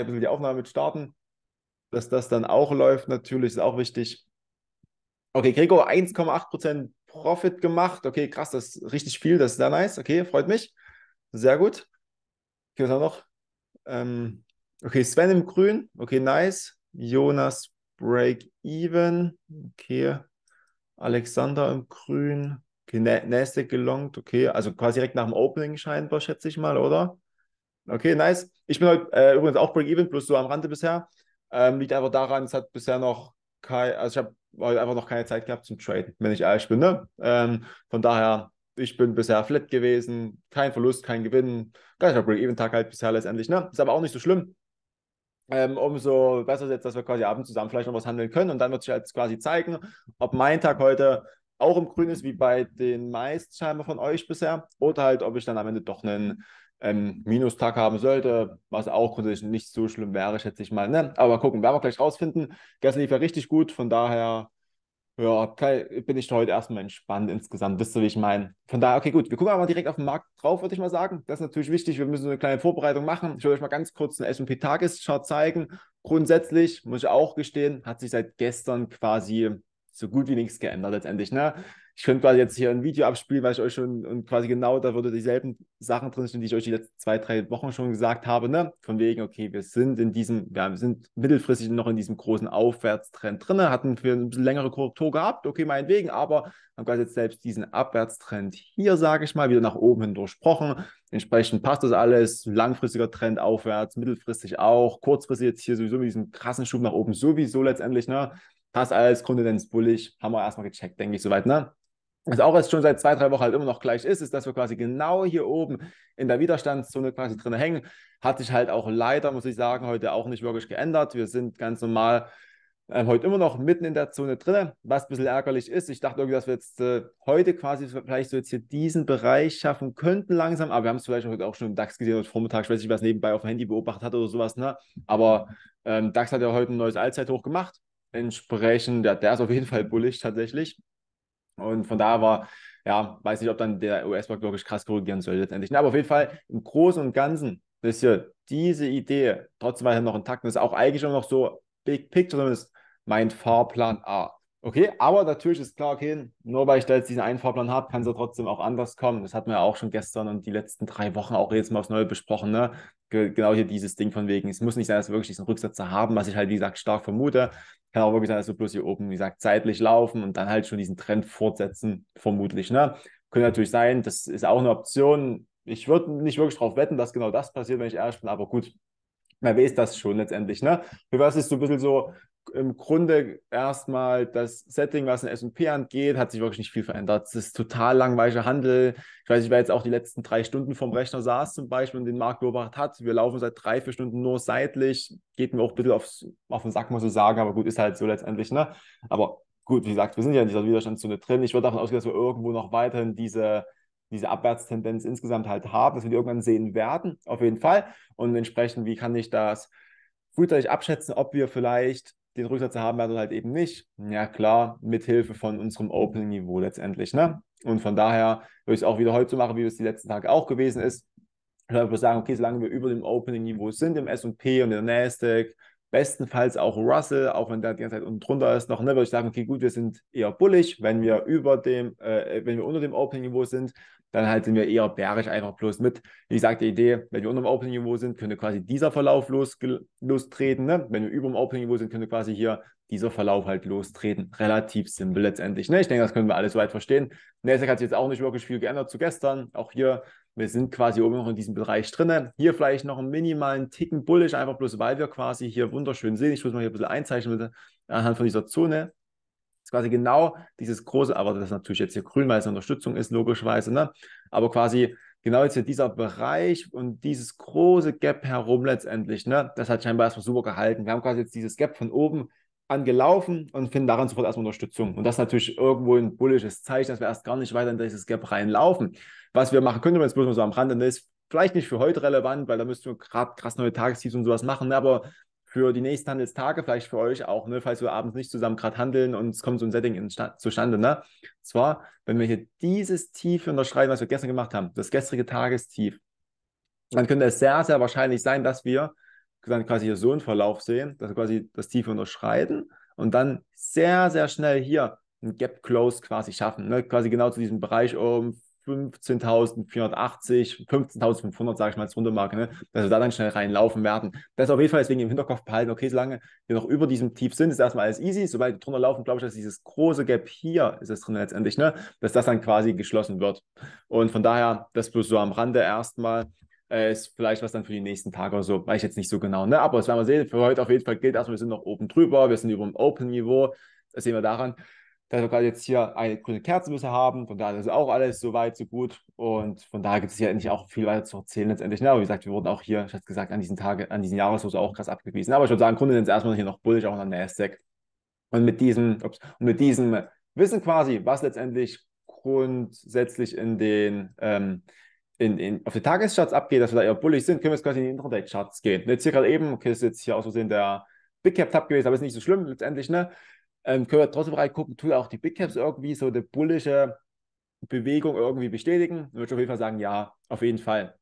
ein bisschen die Aufnahme mit starten, dass das dann auch läuft. Natürlich ist auch wichtig. Okay, Gregor, 1,8% Profit gemacht. Okay, krass, das ist richtig viel, das ist sehr nice. Okay, freut mich. Sehr gut. Okay, was haben wir noch? Ähm, okay, Sven im Grün. Okay, nice. Jonas Break Even. Okay. Alexander im Grün. Okay, Nasdaq gelongt. Okay, also quasi direkt nach dem Opening scheinbar, schätze ich mal, oder? Okay, nice. Ich bin heute äh, übrigens auch Break-Even, plus so am Rande bisher. Ähm, liegt einfach daran, es hat bisher noch kein, also ich habe einfach noch keine Zeit gehabt zum Traden, wenn ich ehrlich bin. Ne? Ähm, von daher, ich bin bisher flat gewesen, kein Verlust, kein Gewinn. Gleicher Break-Even-Tag halt bisher letztendlich. Ne? Ist aber auch nicht so schlimm. Ähm, umso besser ist jetzt, dass wir quasi abends zusammen vielleicht noch was handeln können und dann wird sich jetzt halt quasi zeigen, ob mein Tag heute auch im Grün ist, wie bei den meisten scheinbar von euch bisher, oder halt, ob ich dann am Ende doch einen ähm, Minustag haben sollte, was auch grundsätzlich nicht so schlimm wäre, schätze ich mal. Ne? Aber gucken, werden wir gleich rausfinden. Gestern lief ja richtig gut, von daher ja, bin ich heute erstmal entspannt insgesamt. Wisst ihr, wie ich meine? Von daher, okay, gut. Wir gucken aber direkt auf den Markt drauf, würde ich mal sagen. Das ist natürlich wichtig. Wir müssen so eine kleine Vorbereitung machen. Ich würde euch mal ganz kurz einen S&P Tageschart zeigen. Grundsätzlich, muss ich auch gestehen, hat sich seit gestern quasi so gut wie nichts geändert letztendlich. Ne? ich könnte quasi jetzt hier ein Video abspielen, weil ich euch schon und quasi genau da würde dieselben Sachen drinstehen, die ich euch die letzten zwei, drei Wochen schon gesagt habe, ne? Von wegen, okay, wir sind in diesem, wir sind mittelfristig noch in diesem großen Aufwärtstrend drin, ne? hatten wir ein bisschen längere Korrektur gehabt, okay, meinetwegen, aber haben quasi jetzt selbst diesen Abwärtstrend hier, sage ich mal, wieder nach oben hin durchbrochen. Entsprechend passt das alles, langfristiger Trend aufwärts, mittelfristig auch, kurzfristig jetzt hier sowieso mit diesem krassen Schub nach oben sowieso letztendlich, ne? Passt alles, Grundtendenz bullig, haben wir erstmal gecheckt, denke ich soweit, ne? was auch erst schon seit zwei, drei Wochen halt immer noch gleich ist, ist, dass wir quasi genau hier oben in der Widerstandszone quasi drin hängen. Hat sich halt auch leider, muss ich sagen, heute auch nicht wirklich geändert. Wir sind ganz normal ähm, heute immer noch mitten in der Zone drin, was ein bisschen ärgerlich ist. Ich dachte irgendwie, dass wir jetzt äh, heute quasi vielleicht so jetzt hier diesen Bereich schaffen könnten langsam, aber wir haben es vielleicht heute auch schon im DAX gesehen und Vormittag, ich weiß nicht, was nebenbei auf dem Handy beobachtet hat oder sowas, ne? aber ähm, DAX hat ja heute ein neues Allzeithoch gemacht. Entsprechend, ja, der ist auf jeden Fall bullig tatsächlich. Und von daher war, ja, weiß nicht, ob dann der US-Markt wirklich krass korrigieren soll letztendlich. aber auf jeden Fall im Großen und Ganzen ist hier diese Idee trotzdem weiter noch intakt. Und ist auch eigentlich immer noch so Big Picture, zumindest mein Fahrplan A. Okay, aber natürlich ist klar, okay, nur weil ich da jetzt diesen einen Fahrplan habe, kann es ja trotzdem auch anders kommen. Das hatten wir ja auch schon gestern und die letzten drei Wochen auch jetzt mal aufs Neue besprochen. Ne? Genau hier dieses Ding von wegen, es muss nicht sein, dass wir wirklich diesen Rücksetzer haben, was ich halt, wie gesagt, stark vermute. Kann auch wirklich sein, dass wir bloß hier oben, wie gesagt, zeitlich laufen und dann halt schon diesen Trend fortsetzen, vermutlich. Ne? Könnte natürlich sein, das ist auch eine Option. Ich würde nicht wirklich darauf wetten, dass genau das passiert, wenn ich ehrlich bin, aber gut, Wer weiß das schon letztendlich. Ne? Für was ist so ein bisschen so, im Grunde erstmal das Setting, was in S&P angeht, hat sich wirklich nicht viel verändert. Es ist total langweiliger Handel. Ich weiß, nicht, wer jetzt auch die letzten drei Stunden vom Rechner saß zum Beispiel und den Markt beobachtet hat. Wir laufen seit drei, vier Stunden nur seitlich. Geht mir auch ein bisschen aufs, auf den Sack, muss ich sagen, aber gut, ist halt so letztendlich. Ne? Aber gut, wie gesagt, wir sind ja in dieser Widerstandszone drin. Ich würde davon ausgehen, dass wir irgendwo noch weiterhin diese diese Abwärtstendenz insgesamt halt haben, dass wir die irgendwann sehen werden, auf jeden Fall. Und entsprechend, wie kann ich das frühzeitig abschätzen, ob wir vielleicht den Rücksatz haben wir halt eben nicht. Ja, klar, mit Hilfe von unserem Opening-Niveau letztendlich. Ne? Und von daher würde ich es auch wieder heute so machen, wie es die letzten Tage auch gewesen ist. Ich würde sagen, okay, solange wir über dem Opening-Niveau sind im SP und in der NASDAQ, bestenfalls auch Russell, auch wenn der die ganze Zeit unten drunter ist, noch, ne, würde ich sagen, okay, gut, wir sind eher bullig, wenn wir über dem, äh, wenn wir unter dem Opening-Niveau sind, dann halt sind wir eher bärisch einfach bloß mit. Wie gesagt, die Idee, wenn wir unter dem Opening-Niveau sind, könnte quasi dieser Verlauf los, lostreten, ne? wenn wir über dem Opening-Niveau sind, könnte quasi hier dieser Verlauf halt lostreten. Relativ simpel letztendlich. Ne? Ich denke, das können wir alle soweit verstehen. Nasdaq hat sich jetzt auch nicht wirklich viel geändert zu gestern. Auch hier wir sind quasi oben noch in diesem Bereich drinnen. Hier vielleicht noch einen minimalen Ticken bullish, einfach bloß, weil wir quasi hier wunderschön sehen. Ich muss mal hier ein bisschen einzeichnen bitte, anhand von dieser Zone. Das ist quasi genau dieses große, aber das ist natürlich jetzt hier grün, weil es eine Unterstützung ist, logischerweise. Ne? Aber quasi genau jetzt hier dieser Bereich und dieses große Gap herum letztendlich, ne? das hat scheinbar erstmal super gehalten. Wir haben quasi jetzt dieses Gap von oben angelaufen und finden daran sofort erstmal Unterstützung. Und das ist natürlich irgendwo ein bullisches Zeichen, dass wir erst gar nicht weiter in dieses Gap reinlaufen. Was wir machen können, wenn es bloß mal so am Rand Rande ist, vielleicht nicht für heute relevant, weil da müssten wir gerade krass neue Tagesziele und sowas machen, ne? aber für die nächsten Handelstage, vielleicht für euch auch, ne, falls wir abends nicht zusammen gerade handeln und es kommt so ein Setting zustande. Ne? Und zwar, wenn wir hier dieses Tief unterschreiben, was wir gestern gemacht haben, das gestrige Tagestief, dann könnte es sehr, sehr wahrscheinlich sein, dass wir dann quasi hier so einen Verlauf sehen, dass wir quasi das Tief unterschreiten und dann sehr, sehr schnell hier ein Gap Close quasi schaffen. Ne? Quasi genau zu diesem Bereich um 15.480, 15.500, sage ich mal als runde Marke, ne? dass wir da dann schnell reinlaufen werden. Das auf jeden Fall deswegen im Hinterkopf behalten, okay, solange wir noch über diesem Tief sind, ist erstmal alles easy. Sobald wir drunter laufen, glaube ich, dass dieses große Gap hier ist es drin letztendlich, ne? dass das dann quasi geschlossen wird. Und von daher, das bloß so am Rande erstmal äh, ist vielleicht was dann für die nächsten Tage oder so, weiß ich jetzt nicht so genau. Ne? Aber das werden wir sehen. Für heute auf jeden Fall gilt erstmal, wir sind noch oben drüber, wir sind über dem Open-Niveau. Das sehen wir daran, dass wir gerade jetzt hier eine grüne Kerzenbüsse haben. Von daher ist auch alles so weit, so gut. Und von daher gibt es hier endlich auch viel weiter zu erzählen letztendlich. Ne? Aber wie gesagt, wir wurden auch hier, ich hatte gesagt, an diesen Tage, an diesen Jahreslos auch krass abgewiesen. Aber ich würde sagen, Grunde sind es erstmal hier noch bullisch, auch an der Nasdaq. Und mit diesem, ups, und mit diesem Wissen quasi, was letztendlich grundsätzlich in den ähm, in, in, auf die Tagescharts abgeht, dass wir da eher bullig sind, können wir jetzt quasi in die Intraday-Charts gehen. Ne, jetzt hier gerade eben, okay, ist jetzt hier aus Versehen der Big Cap Tab gewesen, aber ist nicht so schlimm letztendlich, ne? Ähm, können wir trotzdem reingucken, tun auch die Big Caps irgendwie so eine bullische Bewegung irgendwie bestätigen? Dann würde ich auf jeden Fall sagen, ja, auf jeden Fall.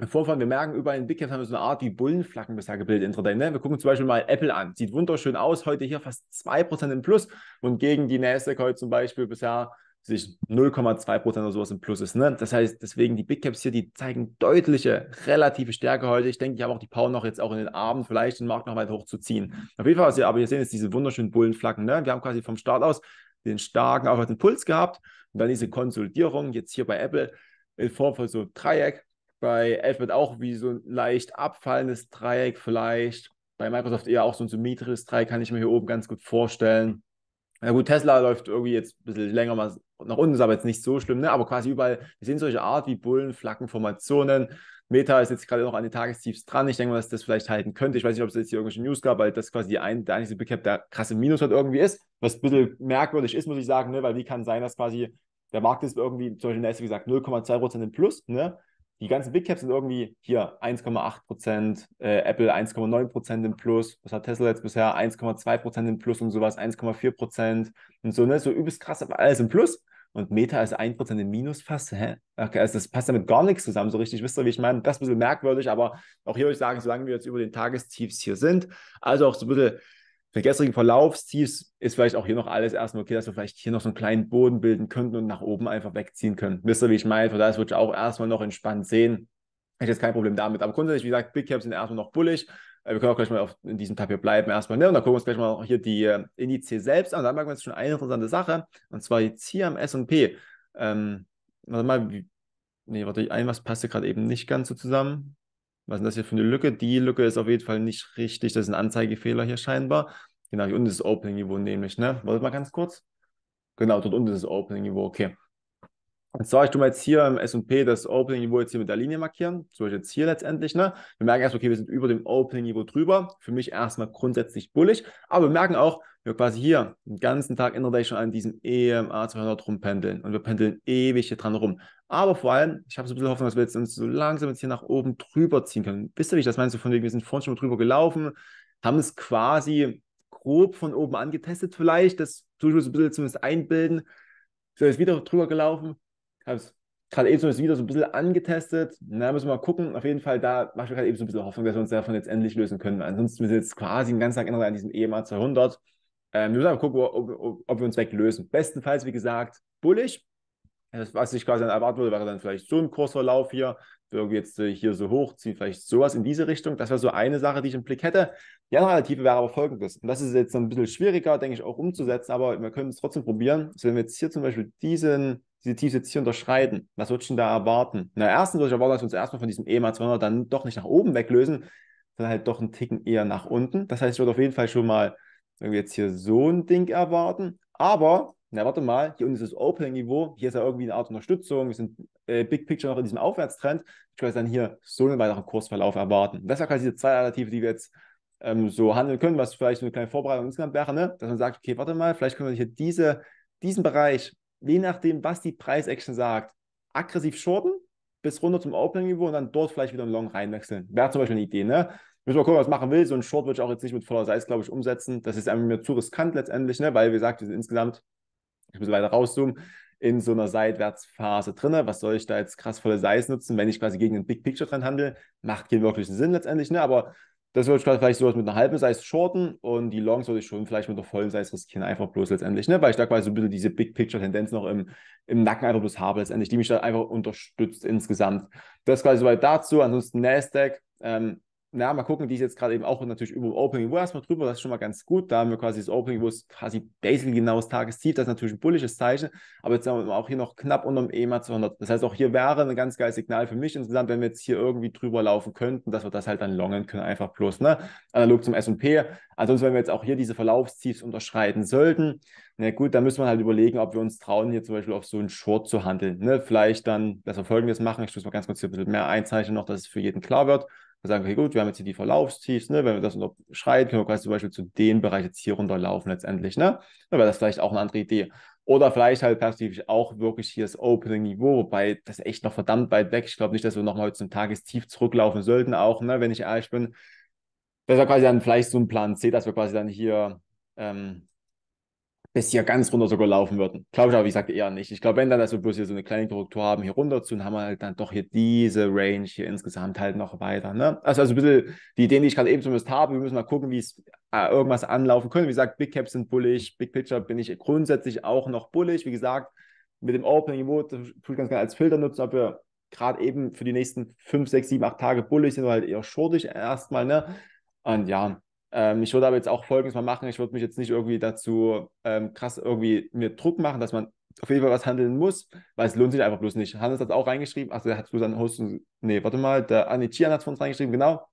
Im Vorfall, wir merken, überall in Big Caps haben wir so eine Art wie Bullenflaggen bisher gebildet Intraday. Ne? Wir gucken zum Beispiel mal Apple an. Sieht wunderschön aus, heute hier fast 2% im Plus und gegen die Nasdaq heute zum Beispiel bisher sich 0,2 oder sowas im Plus ist. Ne? Das heißt, deswegen die Big Caps hier, die zeigen deutliche, relative Stärke heute. Ich denke, ich habe auch die Power noch jetzt auch in den Abend vielleicht den Markt noch weiter hochzuziehen. Auf jeden Fall, was wir aber hier sehen, ist diese wunderschönen Bullenflaggen. Ne? Wir haben quasi vom Start aus den starken den Puls gehabt und dann diese Konsolidierung jetzt hier bei Apple in Form von so einem Dreieck. Bei Alphabet auch wie so ein leicht abfallendes Dreieck vielleicht. Bei Microsoft eher auch so ein symmetrisches Dreieck, kann ich mir hier oben ganz gut vorstellen. Na gut, Tesla läuft irgendwie jetzt ein bisschen länger mal nach unten, ist aber jetzt nicht so schlimm, ne? aber quasi überall, wir sehen solche Art wie Bullen, Flaggen, Formationen. Meta ist jetzt gerade noch an den Tagestiefs dran. Ich denke mal, dass das vielleicht halten könnte. Ich weiß nicht, ob es jetzt hier irgendwelche News gab, weil das quasi ein, der einzige Big Cap, der krasse Minus hat irgendwie ist. Was ein bisschen merkwürdig ist, muss ich sagen, ne? weil wie kann sein, dass quasi der Markt ist irgendwie, zum Beispiel in der gesagt, 0,2% im Plus. Ne? die ganzen Big Caps sind irgendwie hier 1,8 Prozent, äh, Apple 1,9 Prozent im Plus, was hat Tesla jetzt bisher 1,2 Prozent im Plus und sowas, 1,4 Prozent und so, ne, so übelst krass, aber alles im Plus und Meta ist 1 Prozent im Minus fast, hä? Okay, also das passt damit gar nichts zusammen, so richtig, wisst ihr, wie ich meine, das ist ein bisschen merkwürdig, aber auch hier würde ich sagen, solange wir jetzt über den Tagestiefs hier sind, also auch so ein bisschen für den gestrigen Verlauf Steves ist vielleicht auch hier noch alles erstmal okay, dass wir vielleicht hier noch so einen kleinen Boden bilden könnten und nach oben einfach wegziehen können. Wisst ihr, wie ich meine? Von daher würde ich auch erstmal noch entspannt sehen. Ich jetzt kein Problem damit. Aber grundsätzlich, wie gesagt, Big Caps sind erstmal noch bullig. Äh, wir können auch gleich mal auf, in diesem Tab hier bleiben erstmal. Ne? Und dann gucken wir uns gleich mal hier die äh, Indizes selbst an. Und dann merken wir jetzt schon eine interessante Sache. Und zwar jetzt hier am S&P. Ähm, warte mal, wie, nee, warte, ein was passte gerade eben nicht ganz so zusammen. Was ist denn das hier für eine Lücke? Die Lücke ist auf jeden Fall nicht richtig. Das ist ein Anzeigefehler hier scheinbar. Genau, hier unten ist das Opening Niveau nämlich, ne? Wollt mal ganz kurz? Genau, dort unten ist das Opening Niveau, okay. Und zwar, ich tue mal jetzt hier im S&P das Opening-Niveau jetzt hier mit der Linie markieren. So ich jetzt hier letztendlich. Ne? Wir merken erst, okay, wir sind über dem Opening-Niveau drüber. Für mich erstmal grundsätzlich bullig. Aber wir merken auch, wir quasi hier den ganzen Tag innerlich schon an diesem EMA 200 rumpendeln und wir pendeln ewig hier dran rum. Aber vor allem, ich habe so ein bisschen Hoffnung, dass wir jetzt uns so langsam jetzt hier nach oben drüber ziehen können. Wisst ihr, wie ich das meine? So von wegen, wir sind vorhin schon mal drüber gelaufen, haben es quasi grob von oben angetestet vielleicht, das tue ich mir so ein bisschen zumindest einbilden. So jetzt wieder drüber gelaufen, habe es gerade eben so wieder so ein bisschen angetestet. Na, müssen wir mal gucken. Auf jeden Fall, da mache ich gerade eben so ein bisschen Hoffnung, dass wir uns davon jetzt endlich lösen können. Ansonsten sind wir jetzt quasi den ganzen Tag an diesem EMA 200. Ähm, wir müssen einfach gucken, ob, ob, ob, wir uns weglösen. Bestenfalls, wie gesagt, bullig. Das, was ich quasi erwarten würde, wäre dann vielleicht so ein Kursverlauf hier, irgendwie jetzt äh, hier so hochziehen, vielleicht sowas in diese Richtung. Das wäre so eine Sache, die ich im Blick hätte. Die andere Alternative wäre aber folgendes. Und das ist jetzt ein bisschen schwieriger, denke ich, auch umzusetzen, aber wir können es trotzdem probieren. Also wenn wir jetzt hier zum Beispiel diesen, diese Tiefs jetzt hier unterschreiten, was würde ich denn da erwarten? Na, erstens würde ich erwarten, dass wir uns erstmal von diesem EMA 200 dann doch nicht nach oben weglösen, sondern halt doch einen Ticken eher nach unten. Das heißt, ich würde auf jeden Fall schon mal wenn wir jetzt hier so ein Ding erwarten. Aber, na warte mal, hier unten ist das Opening-Niveau, hier ist ja irgendwie eine Art Unterstützung, wir sind äh, Big Picture noch in diesem Aufwärtstrend. Ich kann jetzt dann hier so einen weiteren Kursverlauf erwarten. Das wäre quasi diese zwei Alternative, die wir jetzt ähm, so handeln können, was vielleicht eine kleine Vorbereitung insgesamt wäre, ne? dass man sagt, okay, warte mal, vielleicht können wir hier diese, diesen Bereich, je nachdem, was die Preis-Action sagt, aggressiv shorten bis runter zum Opening-Niveau und dann dort vielleicht wieder einen Long reinwechseln. Wäre zum Beispiel eine Idee, ne? Müssen wir gucken, was machen will. So ein Short würde ich auch jetzt nicht mit voller Size, glaube ich, umsetzen. Das ist einfach mir zu riskant letztendlich, ne? weil, wie gesagt, wir sind insgesamt, ich muss weiter rauszoomen, in so einer Seitwärtsphase drin. Was soll ich da jetzt krass volle Size nutzen, wenn ich quasi gegen den Big Picture dran handle? Macht keinen wirklichen Sinn letztendlich, ne? aber das würde ich gerade vielleicht sowas mit einer halben Size shorten und die Longs würde ich schon vielleicht mit einer vollen Size riskieren, einfach bloß letztendlich, ne? weil ich da quasi so ein bisschen diese Big Picture-Tendenz noch im, im Nacken einfach bloß habe letztendlich, die mich da einfach unterstützt insgesamt. Das quasi soweit dazu. Ansonsten Nasdaq, ähm, na, mal gucken, die ist jetzt gerade eben auch natürlich über Opening War erstmal drüber, das ist schon mal ganz gut. Da haben wir quasi das Opening War ist quasi basically genau das Tagestief, das ist natürlich ein bullisches Zeichen, aber jetzt haben wir auch hier noch knapp unter dem EMA 200. Das heißt, auch hier wäre ein ganz geiles Signal für mich insgesamt, wenn wir jetzt hier irgendwie drüber laufen könnten, dass wir das halt dann longen können, einfach plus, ne? Analog zum S&P. Ansonsten, wenn wir jetzt auch hier diese Verlaufstiefs unterschreiten sollten, na gut, dann müssen wir halt überlegen, ob wir uns trauen, hier zum Beispiel auf so einen Short zu handeln, ne? Vielleicht dann, dass wir folgendes machen, ich schließe mal ganz kurz hier ein bisschen mehr einzeichnen noch, dass es für jeden klar wird. Wir sagen, okay, gut, wir haben jetzt hier die Verlaufstiefs, ne? wenn wir das unterschreiten, können wir quasi zum Beispiel zu dem Bereich jetzt hier runterlaufen letztendlich, ne? Dann wäre das vielleicht auch eine andere Idee. Oder vielleicht halt perspektivisch auch wirklich hier das Opening-Niveau, wobei das echt noch verdammt weit weg. Ich glaube nicht, dass wir nochmal zum Tagestief zurücklaufen sollten, auch, ne, wenn ich ehrlich bin. Das wäre quasi dann vielleicht so ein Plan C, dass wir quasi dann hier ähm, bis hier ganz runter sogar laufen würden. Glaube ich aber, wie gesagt, eher nicht. Ich glaube, wenn dann, dass also wir bloß hier so eine kleine Korrektur haben, hier runter zu, dann haben wir halt dann doch hier diese Range hier insgesamt halt noch weiter. Ne? Also, also ein bisschen die Ideen, die ich gerade eben zumindest habe, wir müssen mal gucken, wie es äh, irgendwas anlaufen könnte. Wie gesagt, Big Caps sind bullig, Big Picture bin ich grundsätzlich auch noch bullig. Wie gesagt, mit dem opening Mode das würde ich ganz gerne als Filter nutzen, ob wir gerade eben für die nächsten 5, 6, 7, 8 Tage bullig sind oder halt eher schurtig erstmal. Ne? Und ja, ähm, ich würde aber jetzt auch Folgendes mal machen. Ich würde mich jetzt nicht irgendwie dazu ähm, krass irgendwie mir Druck machen, dass man auf jeden Fall was handeln muss, weil es lohnt sich einfach bloß nicht. Hannes hat es auch reingeschrieben. Achso, der hat bloß an Host. Nee, warte mal, der Anichian hat es von uns reingeschrieben, genau.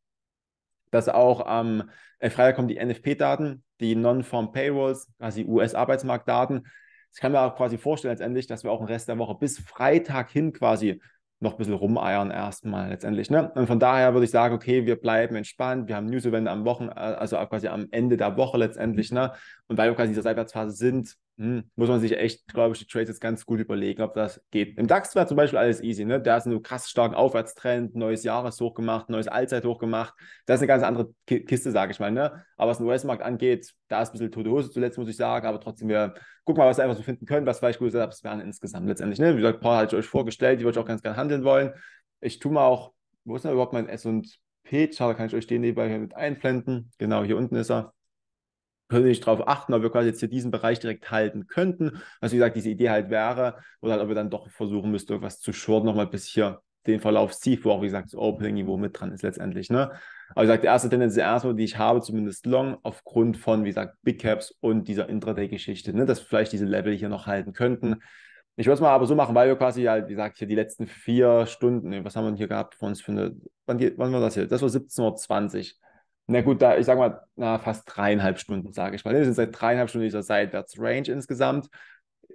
Dass auch am ähm, Freitag kommen die NFP-Daten, die non form Payrolls, also die US-Arbeitsmarktdaten. Ich kann mir auch quasi vorstellen letztendlich, dass wir auch den Rest der Woche bis Freitag hin quasi noch ein bisschen rumeiern erstmal letztendlich. Ne? Und von daher würde ich sagen, okay, wir bleiben entspannt, wir haben Newsevent am Wochen, äh, also quasi am Ende der Woche letztendlich, mhm. ne? Und weil wir quasi in dieser Seitwärtsphase sind, hm, muss man sich echt, glaube ich, die Trades jetzt ganz gut überlegen, ob das geht. Im DAX war zum Beispiel alles easy, ne? Da ist ein krass starken Aufwärtstrend, neues Jahreshoch gemacht, neues Allzeithoch gemacht. Das ist eine ganz andere Kiste, sage ich mal, ne? Aber was den US-Markt angeht, da ist ein bisschen tote Hose zuletzt, muss ich sagen, aber trotzdem, wir gucken mal, was wir einfach so finden können, was vielleicht gut gute Setups wären insgesamt letztendlich, ne? Wie gesagt, paar hatte ich euch vorgestellt, die würde ich auch ganz gerne handeln wollen. Ich tue mal auch, wo ist denn überhaupt mein S&P-Chart? Kann ich euch den nebenbei hier mit einblenden? Genau, hier unten ist er persönlich darauf achten, ob wir quasi jetzt hier diesen Bereich direkt halten könnten. Also wie gesagt, diese Idee halt wäre, oder halt, ob wir dann doch versuchen müssten, irgendwas zu shorten, nochmal bis hier den Verlauf zieht, wo auch, wie gesagt, das Opening-Niveau mit dran ist letztendlich. Ne? Aber wie gesagt, die erste Tendenz ist erstmal, die ich habe, zumindest long, aufgrund von, wie gesagt, Big Caps und dieser Intraday-Geschichte, ne? dass vielleicht diese Level hier noch halten könnten. Ich würde es mal aber so machen, weil wir quasi halt, wie gesagt, hier die letzten vier Stunden, ne, was haben wir denn hier gehabt von uns für eine, wann, wann war das hier? Das war 17.20 Uhr na gut, da, ich sage mal, na, fast dreieinhalb Stunden, sage ich mal. Wir sind seit dreieinhalb Stunden dieser Seitwärts-Range insgesamt.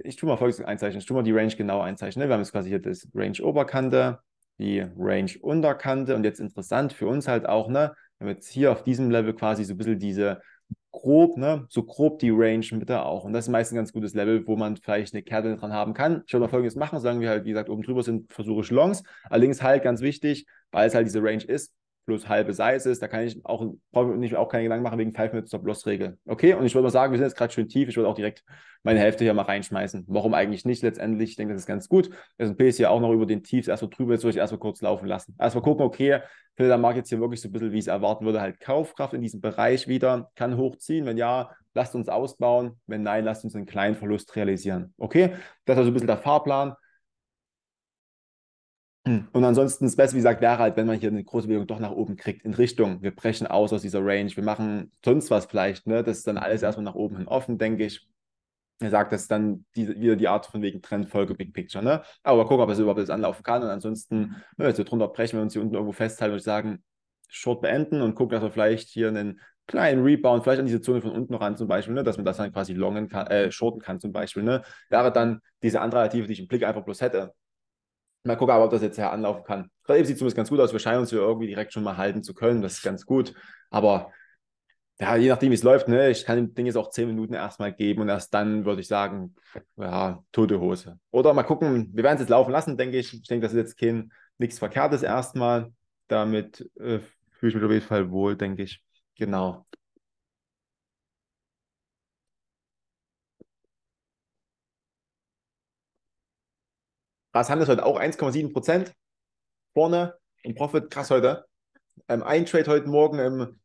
Ich tue mal folgendes einzeichnen. Ich tue mal die Range genau einzeichnen. Ne? Wir haben jetzt quasi hier das Range-Oberkante, die Range-Unterkante und jetzt interessant für uns halt auch, ne, wir jetzt hier auf diesem Level quasi so ein bisschen diese grob, ne, so grob die Range mit auch. Und das ist meist ein ganz gutes Level, wo man vielleicht eine Kerbe dran haben kann. Ich würde mal folgendes machen, sagen wir halt, wie gesagt, oben drüber sind, versuche ich Longs. Allerdings halt ganz wichtig, weil es halt diese Range ist, plus halbe Size ist. Da kann ich auch, brauche auch keine Gedanken machen wegen 5 Minuten Stop-Loss-Regel. Okay, und ich würde mal sagen, wir sind jetzt gerade schön tief. Ich würde auch direkt meine Hälfte hier mal reinschmeißen. Warum eigentlich nicht? Letztendlich, ich denke, das ist ganz gut. S&P ist hier auch noch über den Tiefs erstmal drüber. Jetzt würde ich erstmal kurz laufen lassen. Erstmal gucken, okay, findet der Markt jetzt hier wirklich so ein bisschen, wie ich es erwarten würde, halt Kaufkraft in diesem Bereich wieder, kann hochziehen. Wenn ja, lasst uns ausbauen. Wenn nein, lasst uns einen kleinen Verlust realisieren. Okay, das ist also ein bisschen der Fahrplan. Hm. Und ansonsten, das Beste, wie gesagt, wäre halt, wenn man hier eine große Bewegung doch nach oben kriegt, in Richtung, wir brechen aus aus dieser Range, wir machen sonst was vielleicht, ne? Das ist dann alles mhm. erstmal nach oben hin offen, denke ich. Er sagt, das ist dann die, wieder die Art von wegen Trendfolge, Big Picture, ne? Aber gucken, ob es überhaupt jetzt anlaufen kann. Und ansonsten, wenn mhm. ne, wir jetzt drunter brechen, wenn wir uns hier unten irgendwo festhalten, würde ich sagen, Short beenden und gucken, dass wir vielleicht hier einen kleinen Rebound, vielleicht an diese Zone von unten ran zum Beispiel, ne, dass man das dann quasi longen kann, äh, shorten kann zum Beispiel, ne? Wäre dann diese andere Alternative, die ich im Blick einfach bloß hätte Mal gucken, aber ob das jetzt her anlaufen kann. Gerade eben sieht zumindest ganz gut aus. Wir scheinen uns hier irgendwie direkt schon mal halten zu können. Das ist ganz gut. Aber ja, je nachdem, wie es läuft, ne, ich kann dem Ding jetzt auch zehn Minuten erstmal geben und erst dann würde ich sagen, ja, tote Hose. Oder mal gucken, wir werden es jetzt laufen lassen, denke ich. Ich denke, das ist jetzt kein nichts Verkehrtes erstmal. Damit äh, fühle ich mich auf jeden Fall wohl, denke ich. Genau. Krass Handels heute auch 1,7 Prozent vorne im Profit. Krass heute. Ähm, ein Trade heute Morgen im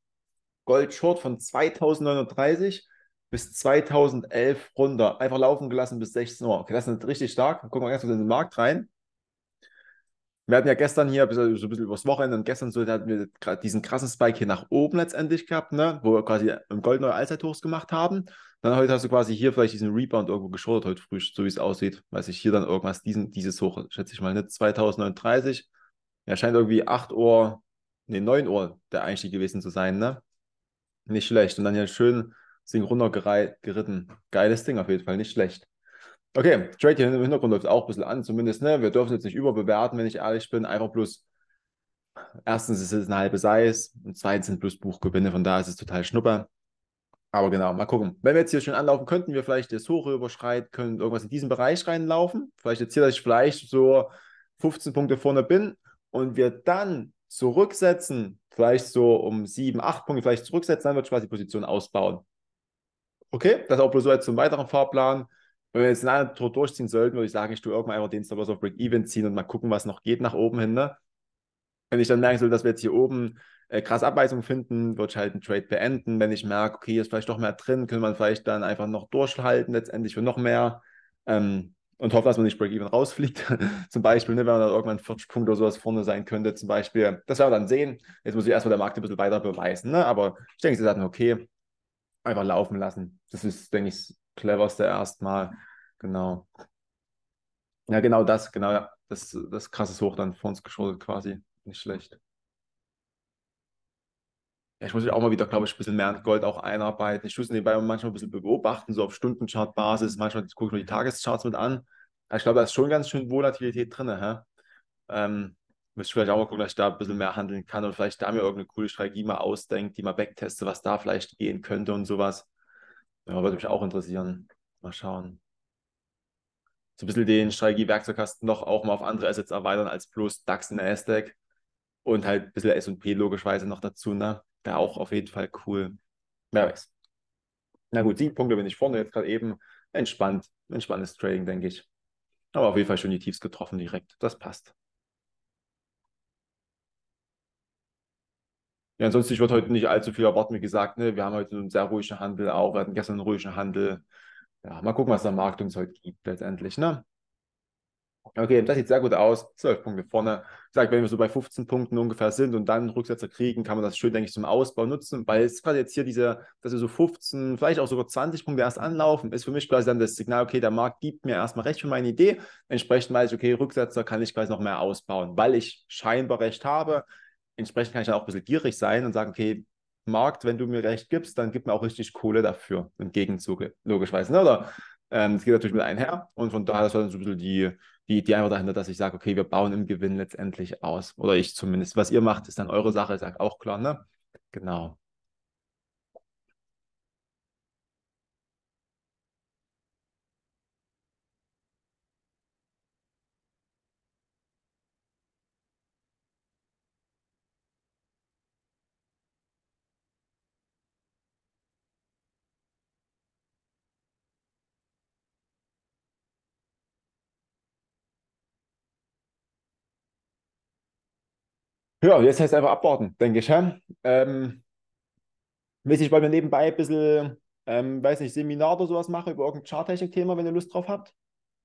Gold Short von 2930 bis 2011 runter. Einfach laufen gelassen bis 16 Uhr. Okay, das ist richtig stark. Gucken wir ganz kurz in den Markt rein. Wir hatten ja gestern hier, so ein bisschen übers Wochenende und gestern so, da hatten wir gerade diesen krassen Spike hier nach oben letztendlich gehabt, ne? wo wir quasi im Gold neue Allzeithochs gemacht haben. Dann heute hast du quasi hier vielleicht diesen Rebound irgendwo geschuldet heute früh, so wie es aussieht. Weiß ich, hier dann irgendwas, diesen, dieses Hoch, schätze ich mal, ne? 2039. Er scheint irgendwie 8 Uhr, nee, 9 Uhr der Einstieg gewesen zu sein, ne? Nicht schlecht. Und dann hier schön das Ding runtergeritten. Geiles Ding auf jeden Fall, nicht schlecht. Okay, Trade hier im Hintergrund läuft auch ein bisschen an, zumindest. Ne? Wir dürfen jetzt nicht überbewerten, wenn ich ehrlich bin. Einfach bloß, erstens ist es eine halbe Size und zweitens sind plus Buchgewinne, von da ist es total schnupper. Aber genau, mal gucken. Wenn wir jetzt hier schon anlaufen, könnten wir vielleicht das Hoch überschreiten, können irgendwas in diesen Bereich reinlaufen. Vielleicht jetzt hier, dass ich vielleicht so 15 Punkte vorne bin und wir dann zurücksetzen, vielleicht so um 7, 8 Punkte vielleicht zurücksetzen, dann wird quasi die Position ausbauen. Okay, das auch bloß so jetzt zum weiteren Fahrplan wenn wir jetzt einen Tod durchziehen sollten, würde ich sagen, ich tue irgendwann einfach den Star Wars auf Break-Even ziehen und mal gucken, was noch geht nach oben hin. Ne? Wenn ich dann merken soll, dass wir jetzt hier oben äh, krass Abweisungen finden, würde ich halt einen Trade beenden. Wenn ich merke, okay, hier ist vielleicht doch mehr drin, könnte man vielleicht dann einfach noch durchhalten letztendlich für noch mehr ähm, und hoffe, dass man nicht Break-Even rausfliegt. zum Beispiel, ne, wenn man dann irgendwann 40 Punkte oder sowas vorne sein könnte, zum Beispiel. Das werden wir dann sehen. Jetzt muss ich erstmal der Markt ein bisschen weiter beweisen. Ne? Aber ich denke, sie sagten, okay, einfach laufen lassen. Das ist, denke ich, cleverste erstmal. Genau. Ja, genau das, genau, ja. Das, das krasses Hoch dann vor uns geschossen quasi. Nicht schlecht. Ja, ich muss mich auch mal wieder, glaube ich, ein bisschen mehr an Gold auch einarbeiten. Ich muss nebenbei manchmal ein bisschen beobachten, so auf Stundenchart-Basis. Manchmal gucke ich mir die Tagescharts mit an. ich glaube, da ist schon ganz schön Volatilität drin. Ähm, müsste ich vielleicht auch mal gucken, dass ich da ein bisschen mehr handeln kann und vielleicht da mir irgendeine coole Strategie mal ausdenke, die mal backteste, was da vielleicht gehen könnte und sowas. Ja, würde mich auch interessieren. Mal schauen. So ein bisschen den Strategie-Werkzeugkasten noch auch mal auf andere Assets erweitern als bloß DAX und Nasdaq. Und halt ein bisschen S&P logischerweise noch dazu, ne? Wäre auch auf jeden Fall cool. Wer weiß. Na gut, sieben Punkte bin ich vorne jetzt gerade eben. Entspannt. Entspanntes Trading, denke ich. Aber auf jeden Fall schon die Tiefs getroffen direkt. Das passt. Ja, ansonsten, ich würde heute nicht allzu viel erwarten, wie gesagt. Ne? Wir haben heute einen sehr ruhigen Handel auch. Wir hatten gestern einen ruhigen Handel. Ja, mal gucken, was der Markt uns heute gibt letztendlich. Ne? Okay, das sieht sehr gut aus. 12 Punkte vorne. Ich sage, wenn wir so bei 15 Punkten ungefähr sind und dann Rücksetzer kriegen, kann man das schön, denke ich, zum Ausbau nutzen, weil es quasi jetzt hier diese, dass wir so 15, vielleicht auch sogar 20 Punkte erst anlaufen, ist für mich quasi dann das Signal, okay, der Markt gibt mir erstmal recht für meine Idee. Entsprechend weiß ich, okay, Rücksetzer kann ich quasi noch mehr ausbauen, weil ich scheinbar recht habe entsprechend kann ich dann auch ein bisschen gierig sein und sagen, okay, Markt, wenn du mir recht gibst, dann gib mir auch richtig Kohle dafür im Gegenzug, logischerweise. Ne? Oder ähm, das geht natürlich mit einher. Und von daher, das war dann so ein bisschen die, die Idee einfach dahinter, dass ich sage, okay, wir bauen im Gewinn letztendlich aus. Oder ich zumindest. Was ihr macht, ist dann eure Sache, ich sage auch klar, ne? Genau. Ja, jetzt heißt es einfach abwarten, denke ich. Hä? Ähm, wichtig, weil wir nebenbei ein bisschen, ähm, weiß nicht, Seminar oder sowas machen über irgendein Charttechnik-Thema, wenn ihr Lust drauf habt.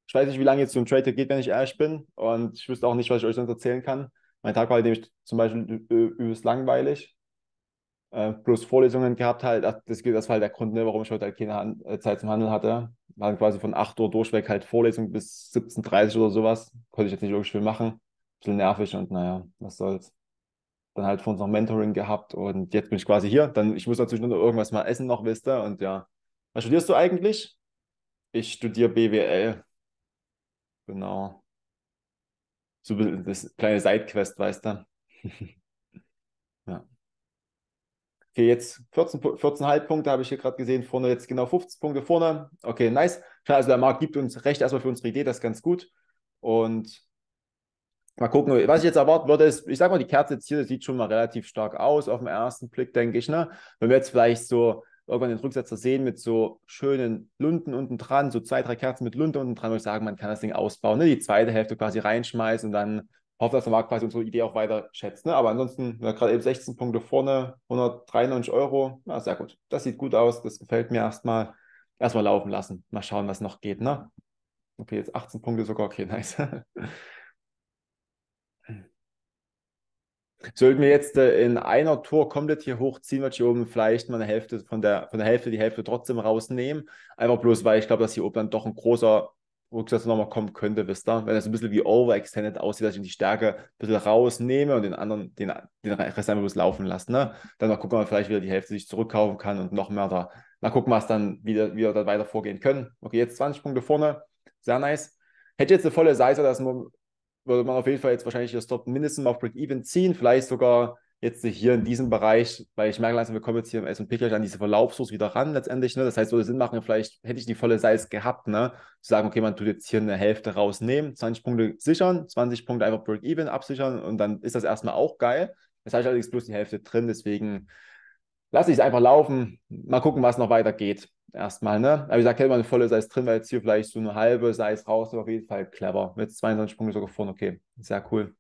Ich weiß nicht, wie lange jetzt so ein Trade geht, wenn ich ehrlich bin. Und ich wüsste auch nicht, was ich euch sonst erzählen kann. Mein Tag war halt nämlich zum Beispiel übelst langweilig. Äh, plus Vorlesungen gehabt halt. Das, das war halt der Grund, ne, warum ich heute halt keine Hand, äh, Zeit zum Handeln hatte. War quasi von 8 Uhr durchweg halt Vorlesung bis 17.30 Uhr oder sowas. Konnte ich jetzt nicht wirklich viel machen. Ein bisschen nervig und naja, was soll's dann halt vor uns noch Mentoring gehabt und jetzt bin ich quasi hier. Dann, ich muss natürlich noch irgendwas mal essen noch, wisst ihr. Und ja, was studierst du eigentlich? Ich studiere BWL. Genau. So das kleine Sidequest, weißt du. ja. Okay, jetzt 14, 14,5 Punkte habe ich hier gerade gesehen. Vorne jetzt genau 50 Punkte vorne. Okay, nice. Also der Markt gibt uns recht erstmal für unsere Idee, das ist ganz gut. Und Mal gucken, was ich jetzt erwarten würde, ist, ich sag mal, die Kerze jetzt hier sieht schon mal relativ stark aus, auf den ersten Blick, denke ich. Ne? Wenn wir jetzt vielleicht so irgendwann den Rücksetzer sehen mit so schönen Lunden unten dran, so zwei, drei Kerzen mit Lunden unten dran, würde ich sagen, man kann das Ding ausbauen, ne? die zweite Hälfte quasi reinschmeißen und dann hoffe, dass der Markt quasi unsere Idee auch weiter schätzt. Ne? Aber ansonsten, ja, gerade eben 16 Punkte vorne, 193 Euro, na, sehr gut. Das sieht gut aus, das gefällt mir erstmal. Erstmal laufen lassen, mal schauen, was noch geht. Ne? Okay, jetzt 18 Punkte sogar, okay, nice. Sollten wir jetzt äh, in einer Tour komplett hier hochziehen, würde ich oben vielleicht mal eine Hälfte von der, von der Hälfte die Hälfte trotzdem rausnehmen. Einfach bloß, weil ich glaube, dass hier oben dann doch ein großer Rücksatz nochmal kommen könnte, wisst ihr? Wenn das ein bisschen wie overextended aussieht, dass ich die Stärke ein bisschen rausnehme und den anderen, den, den Rest einfach bloß laufen lasse, ne? Dann mal gucken, ob man vielleicht wieder die Hälfte sich zurückkaufen kann und noch mehr da. Mal gucken, was dann wieder, wieder weiter vorgehen können. Okay, jetzt 20 Punkte vorne. Sehr nice. Hätte jetzt eine volle Seite, dass man würde man auf jeden Fall jetzt wahrscheinlich das Stop mindestens mal auf Break-Even ziehen, vielleicht sogar jetzt hier in diesem Bereich, weil ich merke langsam, wir kommen jetzt hier im S&P gleich an diese Verlaufslos wieder ran letztendlich, ne? das heißt, würde Sinn machen, vielleicht hätte ich die volle Size gehabt, ne? zu sagen, okay, man tut jetzt hier eine Hälfte rausnehmen, 20 Punkte sichern, 20 Punkte einfach Break-Even absichern und dann ist das erstmal auch geil, jetzt habe ich allerdings bloß die Hälfte drin, deswegen lasse ich es einfach laufen, mal gucken, was noch weitergeht. Erstmal, ne? Aber ich sage, hält mal eine volle, sei es drin, weil jetzt hier vielleicht so eine halbe, sei es raus, aber auf jeden Fall clever. Mit 22 Punkte sogar vorne, okay. Sehr cool.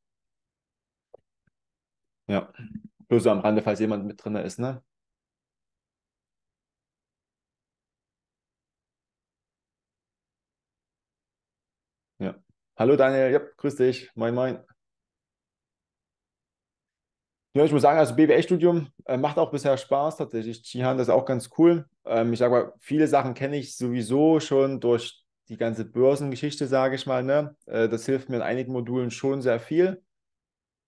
Ja, bloß so am Rande, falls jemand mit drin ist, ne? Ja. Hallo Daniel, ja, grüß dich. Moin, moin. Ja, ich muss sagen, also BWL-Studium äh, macht auch bisher Spaß tatsächlich. Chihan, das ist auch ganz cool. Ähm, ich sage mal, viele Sachen kenne ich sowieso schon durch die ganze Börsengeschichte, sage ich mal. Ne? Äh, das hilft mir in einigen Modulen schon sehr viel.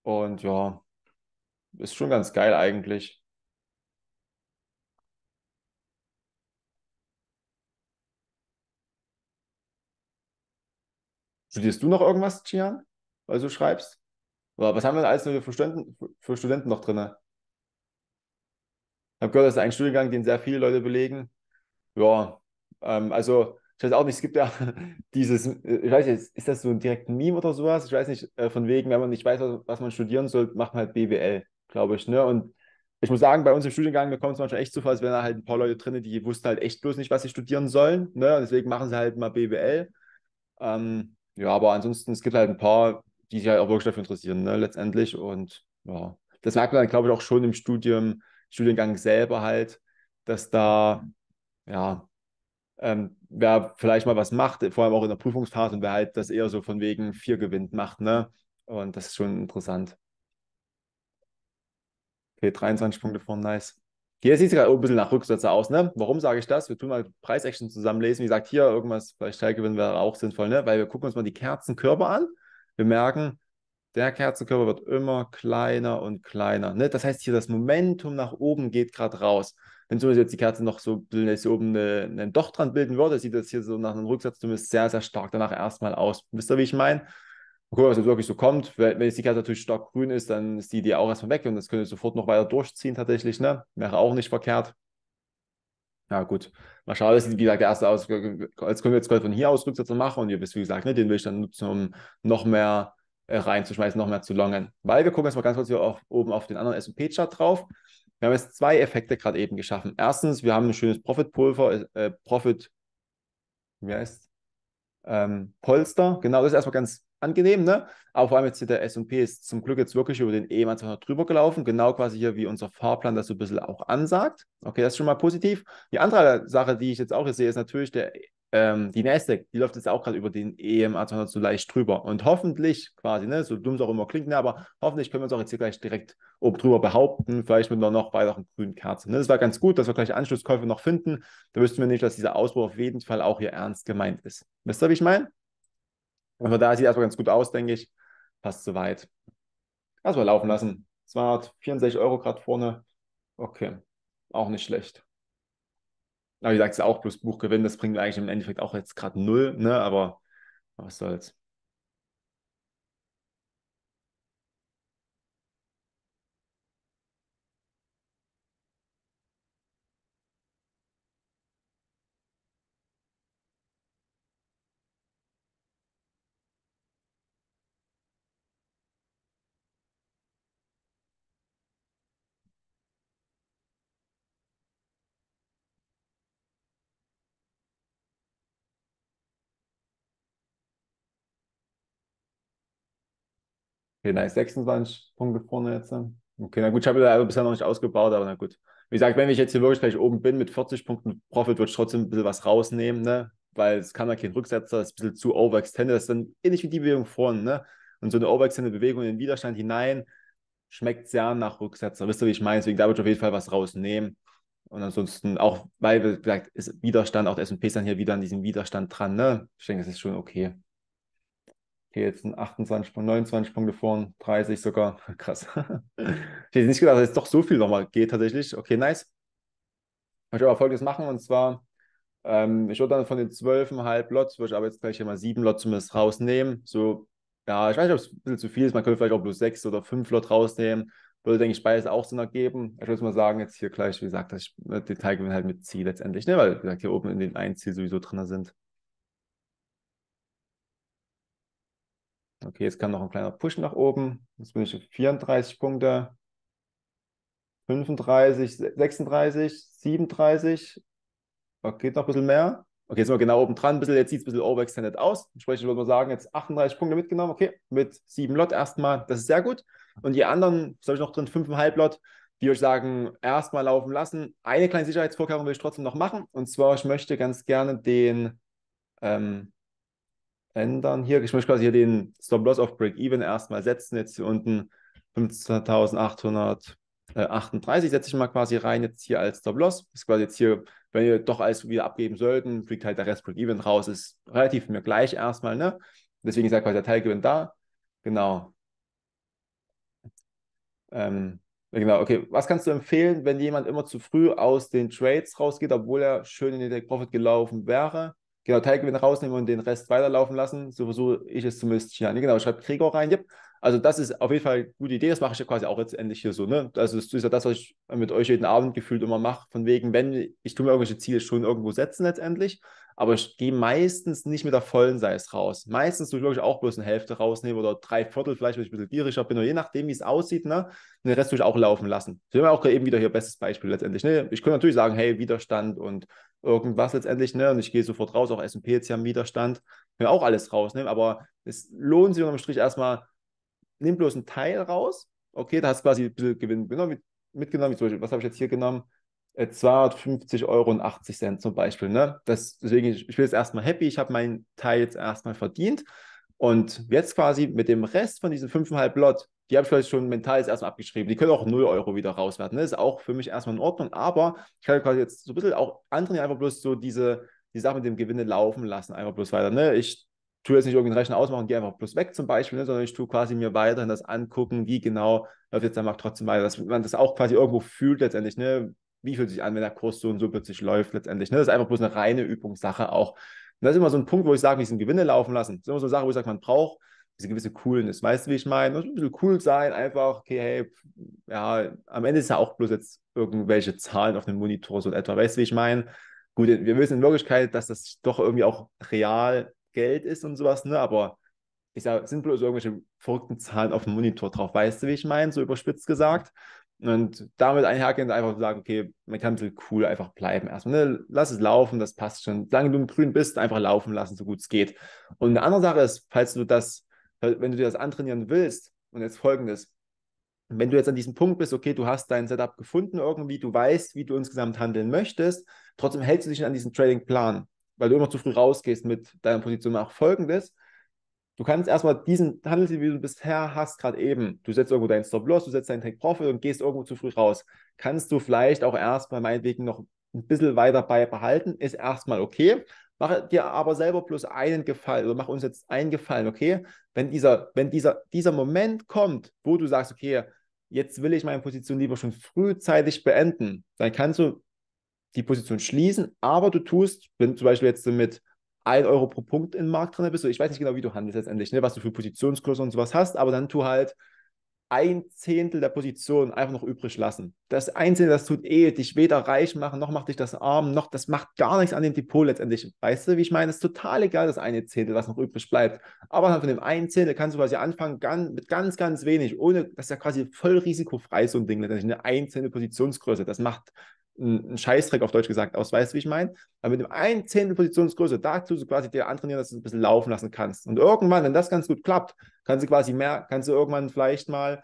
Und ja, ist schon ganz geil eigentlich. Studierst du noch irgendwas, Chihan, weil also du schreibst? Aber was haben wir denn alles für Studenten, für Studenten noch drin? Ich habe gehört, das ist ein Studiengang, den sehr viele Leute belegen. Ja, ähm, also ich weiß auch nicht, es gibt ja dieses, äh, ich weiß nicht, ist das so ein direkten Meme oder sowas? Ich weiß nicht, äh, von wegen, wenn man nicht weiß, was man studieren soll, macht man halt BWL, glaube ich. Ne? Und ich muss sagen, bei uns im Studiengang, wir kommen es manchmal echt zu Fall, wenn da halt ein paar Leute drin, die wussten halt echt bloß nicht, was sie studieren sollen. Ne? Und deswegen machen sie halt mal BWL. Ähm, ja, aber ansonsten, es gibt halt ein paar, die sich halt auch wirklich dafür interessieren, ne, letztendlich. Und ja, das merkt man, dann, glaube ich, auch schon im Studium, Studiengang selber halt, dass da, ja, ähm, wer vielleicht mal was macht, vor allem auch in der Prüfungsphase und wer halt das eher so von wegen vier gewinnt macht, ne? Und das ist schon interessant. Okay, 23 Punkte vorne, nice. Hier sieht es gerade ein bisschen nach Rücksätze aus, ne? Warum sage ich das? Wir tun mal Preisaction zusammenlesen. Wie gesagt, hier irgendwas, vielleicht Teilgewinn wäre auch sinnvoll, ne? Weil wir gucken uns mal die Kerzenkörper an wir merken, der Kerzenkörper wird immer kleiner und kleiner. Ne? Das heißt, hier das Momentum nach oben geht gerade raus. Wenn zum Beispiel jetzt die Kerze noch so hier oben eine, einen Docht dran bilden würde, sieht das hier so nach einem Rücksatz zumindest sehr, sehr stark danach erstmal aus. Wisst ihr, wie ich meine? Gucken, was jetzt wirklich so kommt. Wenn jetzt die Kerze natürlich stark grün ist, dann ist die Idee auch erstmal weg und das könnte sofort noch weiter durchziehen tatsächlich. Ne? Wäre auch nicht verkehrt ja gut, mal schauen, dass wie gesagt der erste Ausgang, als können wir jetzt von hier aus Rücksätze machen und ihr wisst, wie gesagt, ne, den will ich dann nutzen, um noch mehr äh, reinzuschmeißen, noch mehr zu longen. Weil wir gucken jetzt mal ganz kurz hier auf, oben auf den anderen S&P-Chart drauf. Wir haben jetzt zwei Effekte gerade eben geschaffen. Erstens, wir haben ein schönes Profit-Pulver, äh, äh Profit, wie heißt ähm, Polster. Genau, das ist erstmal ganz angenehm, ne? Aber vor allem jetzt hier der S&P ist zum Glück jetzt wirklich über den EMA 200 drüber gelaufen, genau quasi hier wie unser Fahrplan das so ein bisschen auch ansagt. Okay, das ist schon mal positiv. Die andere Sache, die ich jetzt auch hier sehe, ist natürlich der ähm, die Nasdaq, die läuft jetzt auch gerade über den EMA 200 so leicht drüber und hoffentlich quasi, ne, so dumm es auch immer klingt, ne, aber hoffentlich können wir uns auch jetzt hier gleich direkt oben drüber behaupten, vielleicht mit einer noch weiteren grünen Kerze. Ne. Das war ganz gut, dass wir gleich Anschlusskäufe noch finden, da wüssten wir nicht, dass dieser Ausbruch auf jeden Fall auch hier ernst gemeint ist. Wisst ihr, wie ich meine? Aber von daher sieht erstmal ganz gut aus, denke ich. Passt soweit. Erstmal laufen lassen. 264 Euro gerade vorne. Okay, auch nicht schlecht. Aber wie gesagt, es ist auch plus Buchgewinn. Das bringt eigentlich im Endeffekt auch jetzt gerade null, ne? aber was soll's. Okay, nice. 26 Punkte vorne jetzt. Okay, na gut, ich habe da bisher noch nicht ausgebaut, aber na gut. Wie gesagt, wenn ich jetzt hier wirklich gleich oben bin mit 40 Punkten Profit, würde ich trotzdem ein bisschen was rausnehmen, ne? weil es kann ja kein Rücksetzer, das ist ein bisschen zu overextended, das ist dann ähnlich wie die Bewegung vorne. Ne? Und so eine overextended Bewegung in den Widerstand hinein schmeckt sehr nach Rücksetzer. Wisst ihr, wie ich meine? Deswegen da würde ich auf jeden Fall was rausnehmen. Und ansonsten auch, weil, wie gesagt, ist Widerstand, auch der S&P ist dann hier wieder an diesem Widerstand dran. Ne? Ich denke, das ist schon okay. Okay, jetzt sind 28 Punkte, 29 Punkte vorn, 30 sogar. Krass. ich hätte nicht gedacht, dass es doch so viel nochmal geht tatsächlich. Okay, nice. Ich werde aber folgendes machen und zwar, ähm, ich würde dann von den 12,5 Lots, würde ich aber jetzt gleich hier mal 7 Lots zumindest rausnehmen. So, ja, ich weiß nicht, ob es ein bisschen zu viel ist. Man könnte vielleicht auch bloß 6 oder 5 Lots rausnehmen. Würde, denke ich, beides auch Sinn ergeben. Ich würde mal sagen, jetzt hier gleich, wie gesagt, dass ich Detailgewinn halt mit Ziel letztendlich, ne? weil, wie gesagt, hier oben in den Einziel sowieso drin sind. Okay, jetzt kam noch ein kleiner Push nach oben. Jetzt bin ich auf 34 Punkte. 35, 36, 37. Okay, noch ein bisschen mehr. Okay, jetzt sind wir genau oben dran. jetzt sieht es ein bisschen overextended aus. Entsprechend würde man sagen, jetzt 38 Punkte mitgenommen. Okay, mit 7 Lot erstmal. Das ist sehr gut. Und die anderen, soll ich noch drin, 5,5 Lot, die euch sagen, erstmal laufen lassen. Eine kleine Sicherheitsvorkehrung will ich trotzdem noch machen. Und zwar, ich möchte ganz gerne den ähm, ändern. Hier, ich möchte quasi hier den Stop-Loss auf Break-Even erstmal setzen. Jetzt hier unten 15.838 äh, setze ich mal quasi rein, jetzt hier als Stop-Loss. Ist quasi jetzt hier, wenn ihr doch alles wieder abgeben sollten, fliegt halt der Rest Break-Even raus. Ist relativ mir gleich erstmal, ne? Deswegen ist ja quasi der Teilgewinn da. Genau. Ähm, genau, okay. Was kannst du empfehlen, wenn jemand immer zu früh aus den Trades rausgeht, obwohl er schön in den Profit gelaufen wäre? genau wieder rausnehmen und den Rest weiterlaufen lassen. So versuche ich es zumindest hier Genau, schreibt Gregor rein. Yep. Also das ist auf jeden Fall eine gute Idee. Das mache ich ja quasi auch letztendlich hier so. Ne? Also das ist ja das, was ich mit euch jeden Abend gefühlt immer mache. Von wegen, wenn ich tue mir irgendwelche Ziele schon irgendwo setzen letztendlich, aber ich gehe meistens nicht mit der vollen Seis raus. Meistens tue ich wirklich auch bloß eine Hälfte rausnehmen oder drei Viertel vielleicht, wenn ich ein bisschen gieriger bin oder je nachdem, wie es aussieht. Ne? den Rest tue ich auch laufen lassen. Das ist auch eben wieder hier bestes Beispiel letztendlich. Ne? Ich könnte natürlich sagen, hey, Widerstand und irgendwas letztendlich, ne? Und ich gehe sofort raus, auch S&P jetzt ja im Widerstand. Können wir auch alles rausnehmen, aber es lohnt sich unterm Strich erstmal nimm bloß einen Teil raus. Okay, da hast du quasi ein bisschen Gewinn genommen, mitgenommen, wie zum Beispiel, was habe ich jetzt hier genommen? 250,80 äh, Euro zum Beispiel. Ne? Das, deswegen, ich bin jetzt erstmal happy, ich habe meinen Teil jetzt erstmal verdient. Und jetzt quasi mit dem Rest von diesen 5,5 Lot, die habe ich vielleicht schon mental jetzt erstmal abgeschrieben. Die können auch 0 Euro wieder rauswerten. Ne? Ist auch für mich erstmal in Ordnung. Aber ich kann quasi jetzt so ein bisschen auch anderen einfach bloß so diese, die Sache mit dem Gewinne laufen lassen, einfach bloß weiter. Ne? Ich tue jetzt nicht irgendeinen Rechner ausmachen, gehe einfach bloß weg zum Beispiel, ne, sondern ich tue quasi mir weiterhin das angucken, wie genau läuft jetzt der Markt trotzdem weiter, dass man das auch quasi irgendwo fühlt letztendlich, ne, wie fühlt sich an, wenn der Kurs so und so plötzlich läuft letztendlich, ne, das ist einfach bloß eine reine Übungssache auch. Und das ist immer so ein Punkt, wo ich sage, diesen Gewinne laufen lassen, das ist immer so eine Sache, wo ich sage, man braucht diese gewisse Coolness, weißt du, wie ich meine? Muss ein bisschen cool sein, einfach, okay, hey, ja, am Ende ist ja auch bloß jetzt irgendwelche Zahlen auf dem Monitor so etwa, weißt du, wie ich meine? Gut, wir wissen in Wirklichkeit, dass das doch irgendwie auch real Geld ist und sowas, ne? Aber ich sage, sind bloß irgendwelche verrückten Zahlen auf dem Monitor drauf. Weißt du, wie ich meine? So überspitzt gesagt. Und damit einhergehend einfach sagen, okay, man kann so cool einfach bleiben erstmal. Ne? Lass es laufen, das passt schon. Solange du im Grün bist, einfach laufen lassen, so gut es geht. Und eine andere Sache ist, falls du das, wenn du dir das antrainieren willst, und jetzt folgendes, wenn du jetzt an diesem Punkt bist, okay, du hast dein Setup gefunden irgendwie, du weißt, wie du insgesamt handeln möchtest, trotzdem hältst du dich an diesen Trading-Plan weil du immer zu früh rausgehst mit deiner Position, mach folgendes. Du kannst erstmal diesen Handel, wie du bisher hast, gerade eben, du setzt irgendwo deinen Stop-Loss, du setzt deinen Take-Profit und gehst irgendwo zu früh raus. Kannst du vielleicht auch erstmal meinetwegen noch ein bisschen weiter bei behalten, ist erstmal okay. Mach dir aber selber bloß einen Gefallen oder mach uns jetzt einen Gefallen, okay? Wenn dieser, wenn dieser, dieser Moment kommt, wo du sagst, okay, jetzt will ich meine Position lieber schon frühzeitig beenden, dann kannst du die Position schließen, aber du tust, wenn zum Beispiel jetzt mit 1 Euro pro Punkt im Markt drin bist, so, ich weiß nicht genau, wie du handelst letztendlich, ne, was du für Positionskurse und sowas hast, aber dann tu halt ein Zehntel der Position einfach noch übrig lassen. Das Einzelne, das tut eh dich weder reich machen, noch macht dich das arm, noch das macht gar nichts an dem Depot letztendlich. Weißt du, wie ich meine? Es ist total egal, das eine Zehntel, was noch übrig bleibt. Aber von dem einen Zehntel kannst du quasi anfangen ganz, mit ganz, ganz wenig, ohne, das ist ja quasi voll risikofrei, so ein Ding letztendlich. Eine einzelne Positionsgröße, das macht ein Scheißdreck auf Deutsch gesagt aus, weißt du, wie ich meine? Aber mit dem einen Zehntel Positionsgröße, dazu so quasi dir antrainieren, dass du es ein bisschen laufen lassen kannst. Und irgendwann, wenn das ganz gut klappt, kannst du quasi mehr, kannst du irgendwann vielleicht mal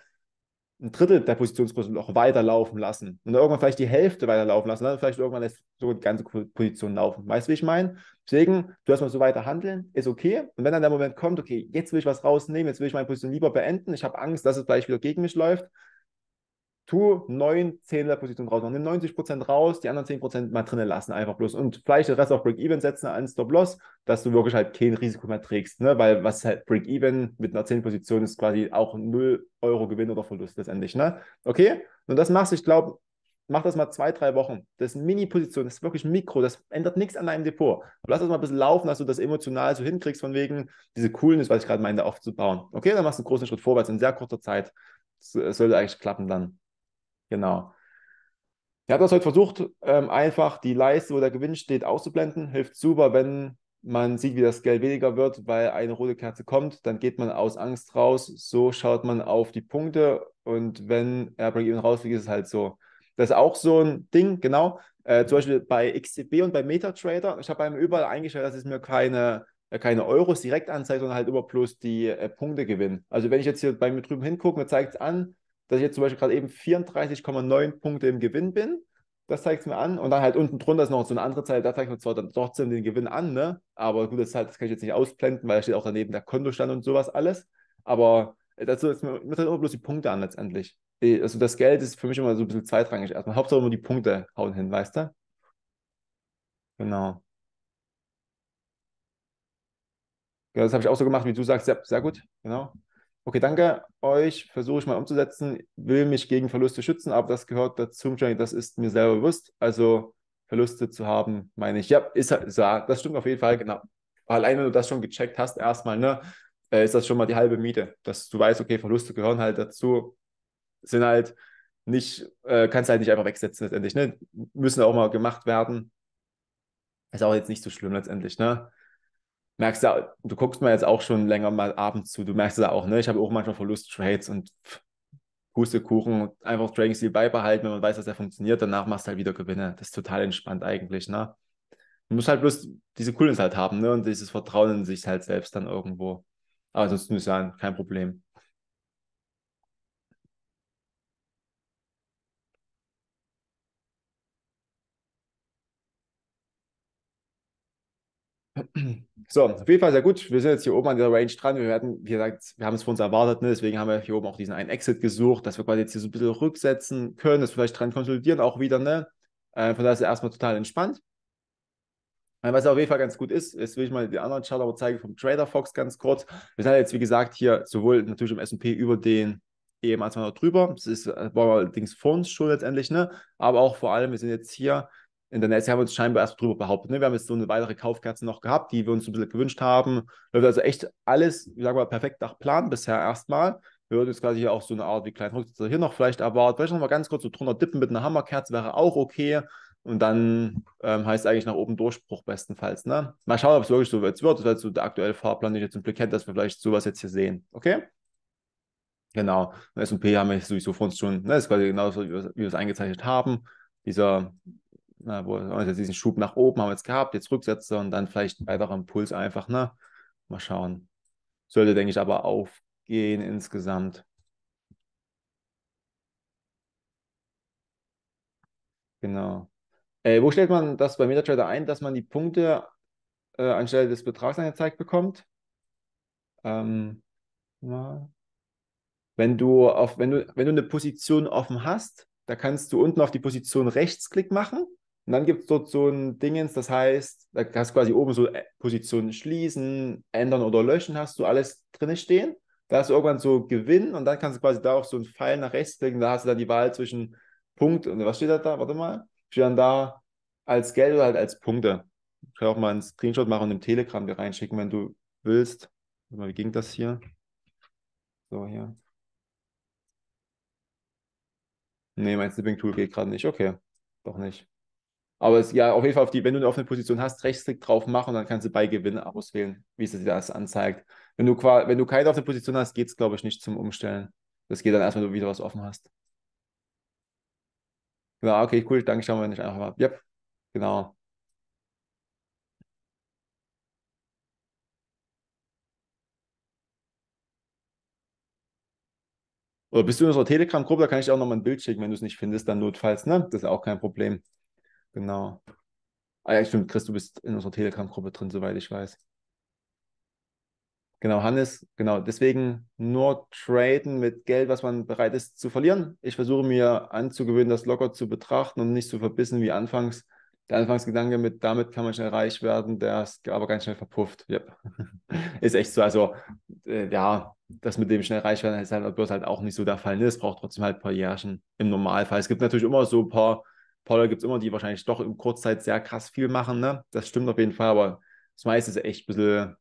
ein Drittel der Positionsgröße noch weiterlaufen lassen. Und irgendwann vielleicht die Hälfte weiterlaufen lassen. Dann vielleicht irgendwann lässt du die ganze Position laufen. Weißt du, wie ich meine? Deswegen, du hast mal so weiter handeln, ist okay. Und wenn dann der Moment kommt, okay, jetzt will ich was rausnehmen, jetzt will ich meine Position lieber beenden, ich habe Angst, dass es vielleicht wieder gegen mich läuft, tu neun Zehnerpositionen raus, nimm 90% raus, die anderen 10% mal drinnen lassen, einfach bloß. Und vielleicht den Rest auf Break-Even setzen, an Stop-Loss, dass du wirklich halt kein Risiko mehr trägst, ne? weil was halt Break-Even mit einer 10-Position ist quasi auch 0 Euro Gewinn oder Verlust letztendlich. Ne? Okay? Und das machst du, ich glaube, mach das mal zwei, drei Wochen. Das ist Mini-Position, das ist wirklich Mikro, das ändert nichts an deinem Depot. Lass das mal ein bisschen laufen, dass du das emotional so hinkriegst, von wegen diese Coolness, was ich gerade meinte, aufzubauen. Okay, dann machst du einen großen Schritt vorwärts in sehr kurzer Zeit. Es sollte eigentlich klappen dann. Genau. Er hat das heute versucht, ähm, einfach die Leiste, wo der Gewinn steht, auszublenden. Hilft super, wenn man sieht, wie das Geld weniger wird, weil eine rote Kerze kommt, dann geht man aus Angst raus. So schaut man auf die Punkte und wenn er Break-Even rausfliegt, ist es halt so. Das ist auch so ein Ding, genau. Äh, zum Beispiel bei XCB und bei MetaTrader. Ich habe einem überall eingestellt, dass es mir keine, äh, keine Euros direkt anzeigt, sondern halt immer bloß die äh, Punkte gewinnen. Also wenn ich jetzt hier bei mir drüben hingucke, mir zeigt es an, dass ich jetzt zum Beispiel gerade eben 34,9 Punkte im Gewinn bin. Das zeigt es mir an. Und dann halt unten drunter ist noch so eine andere Zeile, da zeigt mir zwar dann trotzdem den Gewinn an, ne? Aber gut, das, halt, das kann ich jetzt nicht ausblenden, weil da steht auch daneben der Kontostand und sowas alles. Aber äh, dazu ist mir, mir immer bloß die Punkte an letztendlich. Also das Geld ist für mich immer so ein bisschen zweitrangig erstmal. Hauptsache immer die Punkte hauen hin, weißt du? Genau. Ja, das habe ich auch so gemacht, wie du sagst, sehr, sehr gut, genau okay, danke euch, versuche ich mal umzusetzen, will mich gegen Verluste schützen, aber das gehört dazu, das ist mir selber bewusst. Also Verluste zu haben, meine ich, ja, ist, halt, ist ja, das stimmt auf jeden Fall, genau. Allein wenn du das schon gecheckt hast, erstmal, ne, äh, ist das schon mal die halbe Miete, dass du weißt, okay, Verluste gehören halt dazu, sind halt nicht, äh, kannst halt nicht einfach wegsetzen letztendlich, ne, müssen auch mal gemacht werden. Ist auch jetzt nicht so schlimm letztendlich, ne merkst ja, du guckst mir jetzt auch schon länger mal abends zu, du merkst es ja auch, ne? Ich habe auch manchmal Verlust-Trades und Pustekuchen, einfach Trading Steel beibehalten, wenn man weiß, dass er funktioniert, danach machst du halt wieder Gewinne. Das ist total entspannt eigentlich, ne? Du musst halt bloß diese Coolness halt haben, ne? Und dieses Vertrauen in sich halt selbst dann irgendwo. Aber sonst muss ich sagen, kein Problem. So, auf jeden Fall sehr gut. Wir sind jetzt hier oben an dieser Range dran. Wir werden, wie gesagt, wir haben es von uns erwartet, ne? deswegen haben wir hier oben auch diesen einen Exit gesucht, dass wir quasi jetzt hier so ein bisschen rücksetzen können, dass wir vielleicht dran konsolidieren auch wieder. Ne? Äh, von daher ist er erstmal total entspannt. Äh, was auf jeden Fall ganz gut ist, jetzt will ich mal die anderen Chart aber zeigen vom Trader Fox ganz kurz. Wir sind jetzt, wie gesagt, hier sowohl natürlich im SP über den EMA 200 drüber. Das ist, äh, war allerdings vor uns schon letztendlich, ne? aber auch vor allem, wir sind jetzt hier in der Netz haben wir uns scheinbar erst drüber behauptet. Ne? Wir haben jetzt so eine weitere Kaufkerze noch gehabt, die wir uns ein bisschen gewünscht haben. Läuft also echt alles, ich sag mal, perfekt nach Plan bisher erstmal. Wir würden jetzt quasi hier auch so eine Art wie kleinen Rücksetzer hier noch vielleicht erwarten. Vielleicht nochmal ganz kurz so drunter dippen mit einer Hammerkerze wäre auch okay. Und dann ähm, heißt eigentlich nach oben Durchbruch bestenfalls. Ne? Mal schauen, ob es wirklich so wird. Das ist so der aktuelle Fahrplan, den ich jetzt im Blick hätte, dass wir vielleicht sowas jetzt hier sehen. Okay? Genau. SP haben wir sowieso von uns schon, ne? das ist quasi genauso, wie wir es eingezeichnet haben. Dieser na, ne, wo also diesen Schub nach oben haben wir jetzt gehabt, jetzt Rücksetzer und dann vielleicht ein weiterer Impuls einfach, ne? Mal schauen. Sollte, denke ich, aber aufgehen insgesamt. Genau. Äh, wo stellt man das bei MetaTrader ein, dass man die Punkte äh, anstelle des Betrags angezeigt bekommt? Ähm, Wenn du, auf, wenn, du, wenn du eine Position offen hast, da kannst du unten auf die Position Rechtsklick machen und dann gibt es dort so ein Dingens, das heißt, da hast du quasi oben so äh, Positionen schließen, ändern oder löschen, hast du alles drin stehen. Da hast du irgendwann so Gewinn und dann kannst du quasi da auch so einen Pfeil nach rechts klicken. Da hast du dann die Wahl zwischen Punkt und was steht da da? Warte mal. Steht dann da als Geld oder halt als Punkte. Ich kann auch mal einen Screenshot machen und im Telegram dir reinschicken, wenn du willst. Warte mal, wie ging das hier? So, hier. Nee, mein Snipping-Tool geht gerade nicht. Okay, doch nicht. Aber es, ja, auf jeden Fall, auf die, wenn du eine offene Position hast, Rechtsklick drauf machen und dann kannst du bei Gewinn auswählen, wie es dir das anzeigt. Wenn du, wenn du keine offene Position hast, geht es, glaube ich, nicht zum Umstellen. Das geht dann erstmal, wenn du wieder was offen hast. Genau, okay, cool, danke, schauen wir nicht einfach mal. Yep, genau. Oder bist du in unserer Telegram-Gruppe, da kann ich dir auch nochmal ein Bild schicken, wenn du es nicht findest, dann notfalls, ne? Das ist auch kein Problem. Genau. Ah ja, stimmt, Chris, du bist in unserer Telegram-Gruppe drin, soweit ich weiß. Genau, Hannes, genau. Deswegen nur traden mit Geld, was man bereit ist zu verlieren. Ich versuche mir anzugewöhnen, das locker zu betrachten und nicht zu verbissen wie anfangs. Der Anfangsgedanke mit, damit kann man schnell reich werden, der ist aber ganz schnell verpufft. Yep. ist echt so. Also, äh, ja, das mit dem schnell reich werden ist halt bloß halt auch nicht so der Fall. Nee, es braucht trotzdem halt ein paar Jährchen im Normalfall. Es gibt natürlich immer so ein paar Poller gibt es immer, die wahrscheinlich doch in Kurzzeit sehr krass viel machen. Ne? Das stimmt auf jeden Fall, aber das meiste ist echt ein bisschen,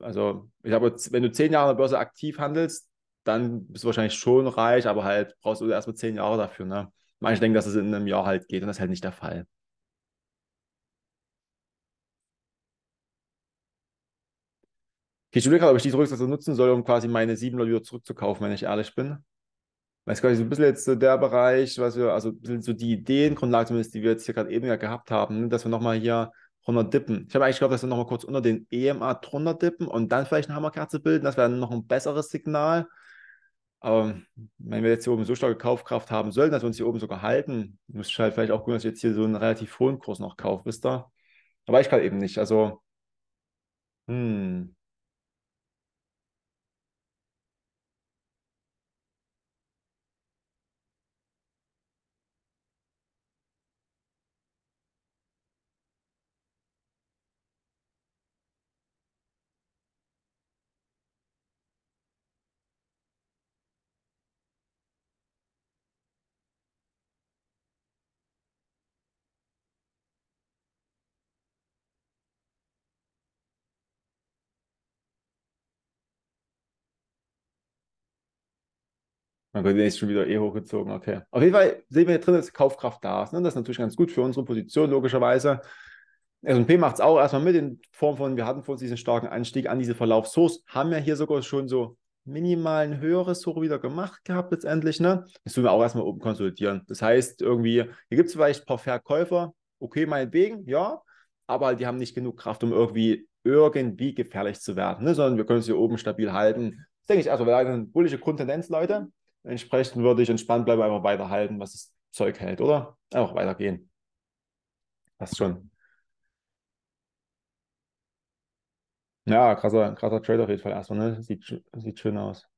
also ich glaube, wenn du zehn Jahre an der Börse aktiv handelst, dann bist du wahrscheinlich schon reich, aber halt brauchst du erstmal zehn Jahre dafür. Ne? Manche denken, dass es in einem Jahr halt geht und das ist halt nicht der Fall. Okay, ich überlege gerade, ob ich die Rücksätze nutzen soll, um quasi meine sieben Leute wieder zurückzukaufen, wenn ich ehrlich bin weiß gar nicht, so ein bisschen jetzt so der Bereich, was wir, also ein bisschen so die Ideengrundlage zumindest, die wir jetzt hier gerade eben ja gehabt haben, ne, dass wir nochmal hier runter dippen. Ich habe eigentlich gehofft, dass wir nochmal kurz unter den EMA drunter dippen und dann vielleicht eine Hammerkerze bilden. Das wäre dann noch ein besseres Signal. Aber wenn wir jetzt hier oben so starke Kaufkraft haben sollten, dass wir uns hier oben sogar halten, müsste ich halt vielleicht auch gucken, dass wir jetzt hier so einen relativ hohen Kurs noch kaufen, wisst ihr? Aber ich kann eben nicht. Also, hm. Mein Gott, der ist schon wieder eh hochgezogen, okay. Auf jeden Fall sehen wir hier drin, dass Kaufkraft da ist. Ne? Das ist natürlich ganz gut für unsere Position, logischerweise. S&P macht es auch erstmal mit in Form von, wir hatten vor uns diesen starken Anstieg an diese Verlaufssource, haben ja hier sogar schon so minimal ein höheres Hoch wieder gemacht gehabt letztendlich. Ne? Das tun wir auch erstmal oben konsolidieren. Das heißt irgendwie, hier gibt es vielleicht ein paar Verkäufer, okay, meinetwegen, ja, aber die haben nicht genug Kraft, um irgendwie irgendwie gefährlich zu werden, ne? sondern wir können es hier oben stabil halten. Das denke ich, also wir haben eine bullische Grundtendenz, Leute. Entsprechend würde ich entspannt bleiben, einfach weiterhalten, was das Zeug hält, oder? Einfach weitergehen. Passt schon. Ja, krasser, krasser Trade auf jeden Fall erstmal, ne? Sieht, sieht schön aus.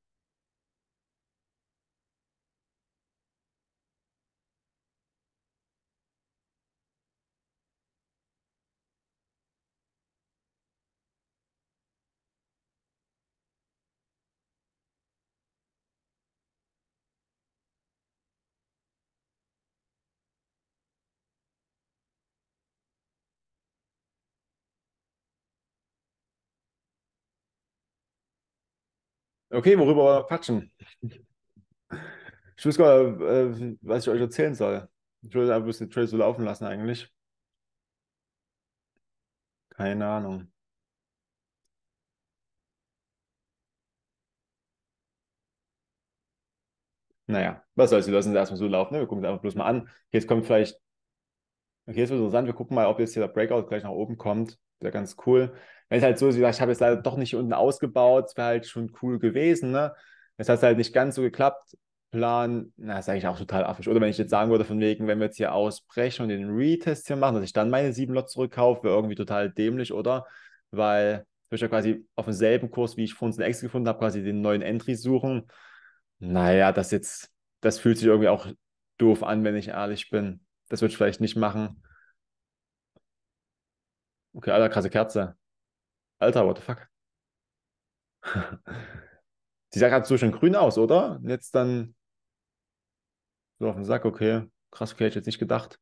Okay, worüber wir quatschen? Ich weiß gar nicht, was ich euch erzählen soll. Ich würde einfach den Trail so laufen lassen eigentlich. Keine Ahnung. Naja, was soll's, wir lassen es erstmal so laufen. Ne? Wir gucken es einfach bloß mal an. jetzt kommt vielleicht. Okay, jetzt wird es interessant. Wir gucken mal, ob jetzt hier der Breakout gleich nach oben kommt wäre ganz cool. Wenn es halt so, ist, ich habe es leider doch nicht unten ausgebaut, es wäre halt schon cool gewesen, ne? Jetzt hat halt nicht ganz so geklappt. Plan, na, ist eigentlich auch total affisch. Oder wenn ich jetzt sagen würde, von wegen, wenn wir jetzt hier ausbrechen und den Retest hier machen, dass ich dann meine sieben Lots zurückkaufe, wäre irgendwie total dämlich, oder? Weil ich ja quasi auf demselben Kurs, wie ich vor uns in Ex gefunden habe, quasi den neuen Entry suchen. Naja, das jetzt, das fühlt sich irgendwie auch doof an, wenn ich ehrlich bin. Das würde ich vielleicht nicht machen. Okay, alter, krasse Kerze. Alter, what the fuck? Die sah gerade so schön grün aus, oder? Und jetzt dann so auf den Sack, okay, krass, okay, hätte ich jetzt nicht gedacht.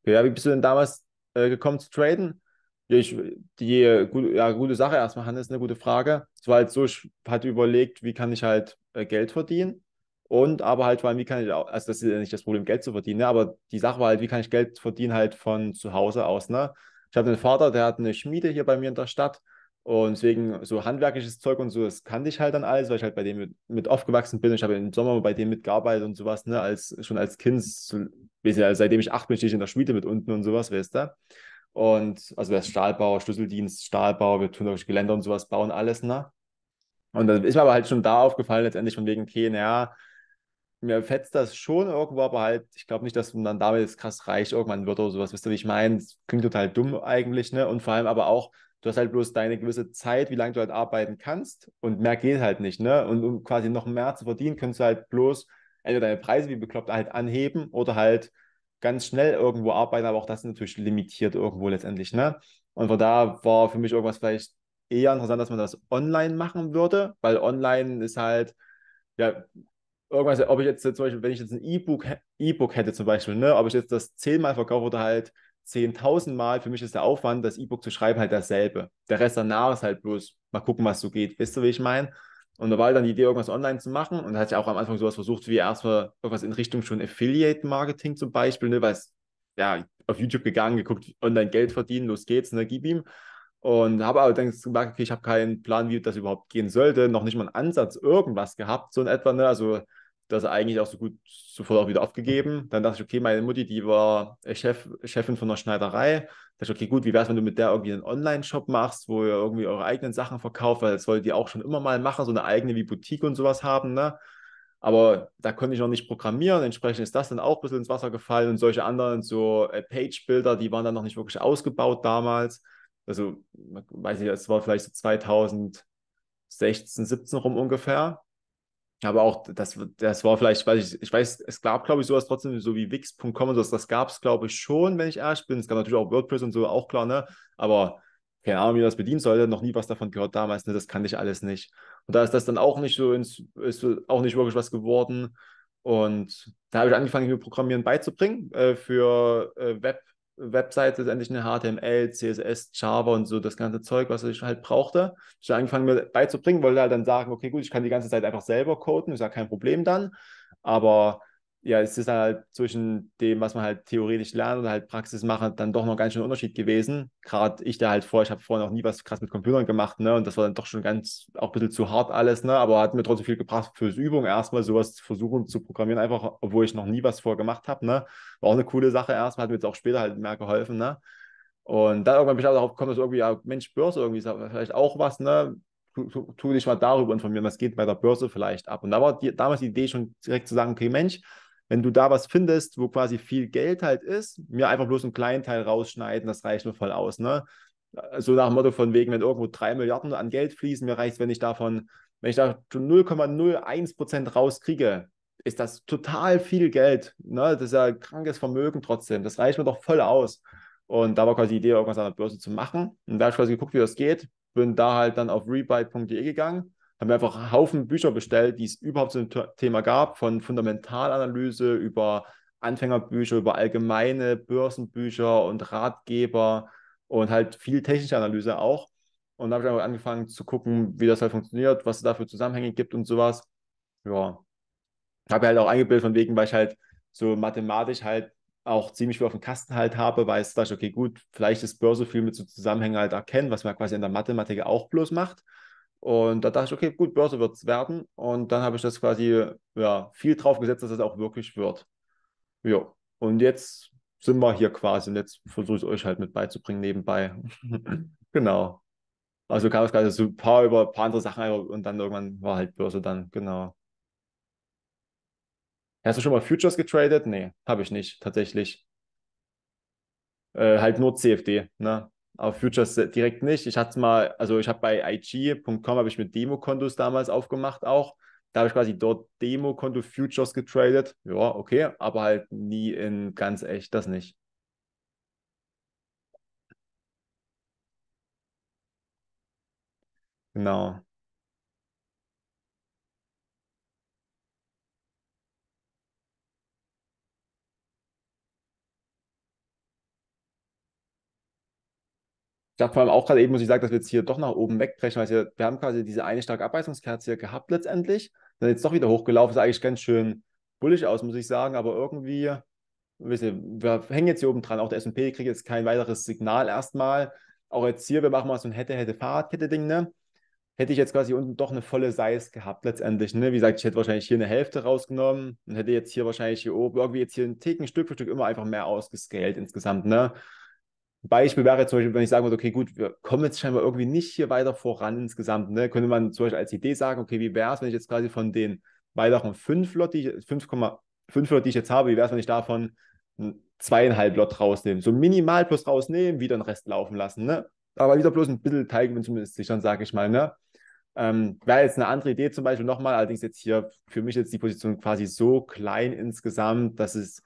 Okay, ja, wie bist du denn damals äh, gekommen zu traden? Ich, die äh, gut, ja, gute Sache erstmal, Hannes, eine gute Frage. Es war halt so, ich hatte überlegt, wie kann ich halt äh, Geld verdienen und aber halt vor allem, wie kann ich also das ist ja nicht das Problem, Geld zu verdienen, ne? aber die Sache war halt, wie kann ich Geld verdienen halt von zu Hause aus, ne? Ich habe einen Vater, der hat eine Schmiede hier bei mir in der Stadt und deswegen so handwerkliches Zeug und so, das kannte ich halt dann alles, weil ich halt bei dem mit, mit aufgewachsen bin. Ich habe im Sommer bei dem mitgearbeitet und sowas, ne, als, schon als Kind, so, weißt also seitdem ich acht bin, stehe ich in der Schmiede mit unten und sowas, weißt du. Und also das Stahlbau, Schlüsseldienst, Stahlbau, wir tun auch Geländer und sowas, bauen alles, ne. Und dann ist mir aber halt schon da aufgefallen, letztendlich von wegen, okay, naja, mir fetzt das schon irgendwo, aber halt, ich glaube nicht, dass man dann damit jetzt krass reich irgendwann wird oder sowas, wisst ihr, wie ich meine? Klingt total dumm eigentlich, ne? Und vor allem aber auch, du hast halt bloß deine gewisse Zeit, wie lange du halt arbeiten kannst und mehr geht halt nicht, ne? Und um quasi noch mehr zu verdienen, kannst du halt bloß entweder deine Preise wie bekloppt halt anheben oder halt ganz schnell irgendwo arbeiten, aber auch das ist natürlich limitiert irgendwo letztendlich, ne? Und von da war für mich irgendwas vielleicht eher interessant, dass man das online machen würde, weil online ist halt, ja, irgendwas, ob ich jetzt, äh, zum Beispiel, wenn ich jetzt ein E-Book e hätte zum Beispiel, ne, ob ich jetzt das zehnmal verkaufe oder halt 10.000 Mal, für mich ist der Aufwand, das E-Book zu schreiben, halt dasselbe. Der Rest danach ist halt bloß, mal gucken, was so geht. Wisst ihr, wie ich meine? Und da war halt dann die Idee, irgendwas online zu machen. Und da hatte ich auch am Anfang sowas versucht, wie erstmal irgendwas in Richtung schon Affiliate-Marketing zum Beispiel, ne, weil es, ja, auf YouTube gegangen, geguckt, online Geld verdienen, los geht's, ne, gib ihm. Und habe aber dann gemerkt, okay, ich habe keinen Plan, wie das überhaupt gehen sollte, noch nicht mal einen Ansatz, irgendwas gehabt, so in etwa, ne, also das eigentlich auch so gut sofort auch wieder abgegeben. Dann dachte ich, okay, meine Mutti, die war Chef, Chefin von einer Schneiderei. Da dachte ich, okay, gut, wie wäre es, wenn du mit der irgendwie einen Online-Shop machst, wo ihr irgendwie eure eigenen Sachen verkauft, weil das wollt ihr auch schon immer mal machen, so eine eigene wie Boutique und sowas haben, ne? Aber da konnte ich noch nicht programmieren, entsprechend ist das dann auch ein bisschen ins Wasser gefallen und solche anderen so äh, Page-Builder, die waren dann noch nicht wirklich ausgebaut damals. Also, weiß ich, es war vielleicht so 2016, 17 rum ungefähr aber auch, das, das war vielleicht, weiß ich, ich weiß, es gab, glaube ich, sowas trotzdem, so wie Wix.com und sowas, das gab es, glaube ich, schon, wenn ich ehrlich bin. Es gab natürlich auch WordPress und so, auch klar, ne? Aber keine Ahnung, wie man das bedienen sollte, noch nie was davon gehört damals, ne? Das kannte ich alles nicht. Und da ist das dann auch nicht so ins, ist auch nicht wirklich was geworden. Und da habe ich angefangen, mir Programmieren beizubringen äh, für äh, Web, Webseite ist endlich eine HTML, CSS, Java und so das ganze Zeug, was ich halt brauchte. Ich habe angefangen, mir beizubringen, wollte halt dann sagen, okay, gut, ich kann die ganze Zeit einfach selber coden, ist ja kein Problem dann. Aber ja, es ist halt zwischen dem, was man halt theoretisch lernt und halt Praxis machen, dann doch noch ganz schön Unterschied gewesen. Gerade ich da halt vorher, ich habe vorher noch nie was krass mit Computern gemacht, ne? Und das war dann doch schon ganz, auch ein bisschen zu hart alles, ne? Aber hat mir trotzdem viel gebracht fürs Übung erstmal, sowas zu versuchen zu programmieren, einfach, obwohl ich noch nie was vorher gemacht habe, ne? War auch eine coole Sache erstmal, hat mir jetzt auch später halt mehr geholfen, ne? Und dann irgendwann bin ich auch darauf gekommen, dass irgendwie, ja, Mensch, Börse irgendwie ist vielleicht auch was, ne? Tu, tu dich mal darüber informieren, was geht bei der Börse vielleicht ab. Und da war die, damals die Idee schon direkt zu sagen, okay, Mensch, wenn du da was findest, wo quasi viel Geld halt ist, mir einfach bloß einen kleinen Teil rausschneiden, das reicht mir voll aus. Ne? So nach dem Motto von wegen, wenn irgendwo drei Milliarden an Geld fließen, mir reicht es, wenn ich davon, wenn ich da 0,01 Prozent rauskriege, ist das total viel Geld. Ne? Das ist ja krankes Vermögen trotzdem. Das reicht mir doch voll aus. Und da war quasi die Idee, irgendwas an der Börse zu machen. Und da habe ich quasi geguckt, wie das geht. Bin da halt dann auf rebuy.de gegangen haben wir einfach einen Haufen Bücher bestellt, die es überhaupt zum Thema gab, von Fundamentalanalyse über Anfängerbücher, über allgemeine Börsenbücher und Ratgeber und halt viel technische Analyse auch. Und da habe ich einfach angefangen zu gucken, wie das halt funktioniert, was es dafür Zusammenhänge gibt und sowas. Ja. Habe halt auch eingebildet von wegen, weil ich halt so mathematisch halt auch ziemlich viel auf dem Kasten halt habe, weil es dachte, okay, gut, vielleicht ist Börse viel mit so Zusammenhängen halt erkennen, was man quasi in der Mathematik auch bloß macht. Und da dachte ich, okay, gut, Börse wird es werden. Und dann habe ich das quasi ja, viel drauf gesetzt, dass es das auch wirklich wird. Jo. Und jetzt sind wir hier quasi und jetzt versuche ich es euch halt mit beizubringen nebenbei. genau. Also kam es gerade so ein paar über ein paar andere Sachen und dann irgendwann war halt Börse dann, genau. Hast du schon mal Futures getradet? Nee, habe ich nicht, tatsächlich. Äh, halt nur CFD, ne? auf Futures direkt nicht. Ich hatte mal, also ich habe bei IG.com habe ich mit Demo-Kontos damals aufgemacht auch. Da habe ich quasi dort Demo-Konto Futures getradet. Ja, okay, aber halt nie in ganz echt, das nicht. Genau. dachte vor allem auch gerade eben, muss ich sagen, dass wir jetzt hier doch nach oben wegbrechen, weil wir, haben quasi diese eine starke Abweisungskerze hier gehabt letztendlich. Dann jetzt doch wieder hochgelaufen, sah eigentlich ganz schön bullig aus, muss ich sagen, aber irgendwie, ihr, wir hängen jetzt hier oben dran. Auch der SP kriegt jetzt kein weiteres Signal erstmal. Auch jetzt hier, wir machen mal so ein hätte, hätte, hätte ding ne? Hätte ich jetzt quasi unten doch eine volle Size gehabt, letztendlich. Ne? Wie gesagt, ich hätte wahrscheinlich hier eine Hälfte rausgenommen und hätte jetzt hier wahrscheinlich hier oben irgendwie jetzt hier ein Ticken Stück für Stück immer einfach mehr ausgescaled insgesamt. Ne? Beispiel wäre zum Beispiel, wenn ich sagen würde, okay, gut, wir kommen jetzt scheinbar irgendwie nicht hier weiter voran insgesamt, ne? könnte man zum Beispiel als Idee sagen, okay, wie wäre es, wenn ich jetzt quasi von den weiteren fünf Lot, die ich, 5, Lot, die ich jetzt habe, wie wäre es, wenn ich davon zweieinhalb Lot rausnehme? So minimal plus rausnehmen, wieder den Rest laufen lassen, ne? aber wieder bloß ein bisschen Teig, wenn zumindest dann, sage ich mal. Ne? Ähm, wäre jetzt eine andere Idee zum Beispiel nochmal, allerdings jetzt hier für mich jetzt die Position quasi so klein insgesamt, dass es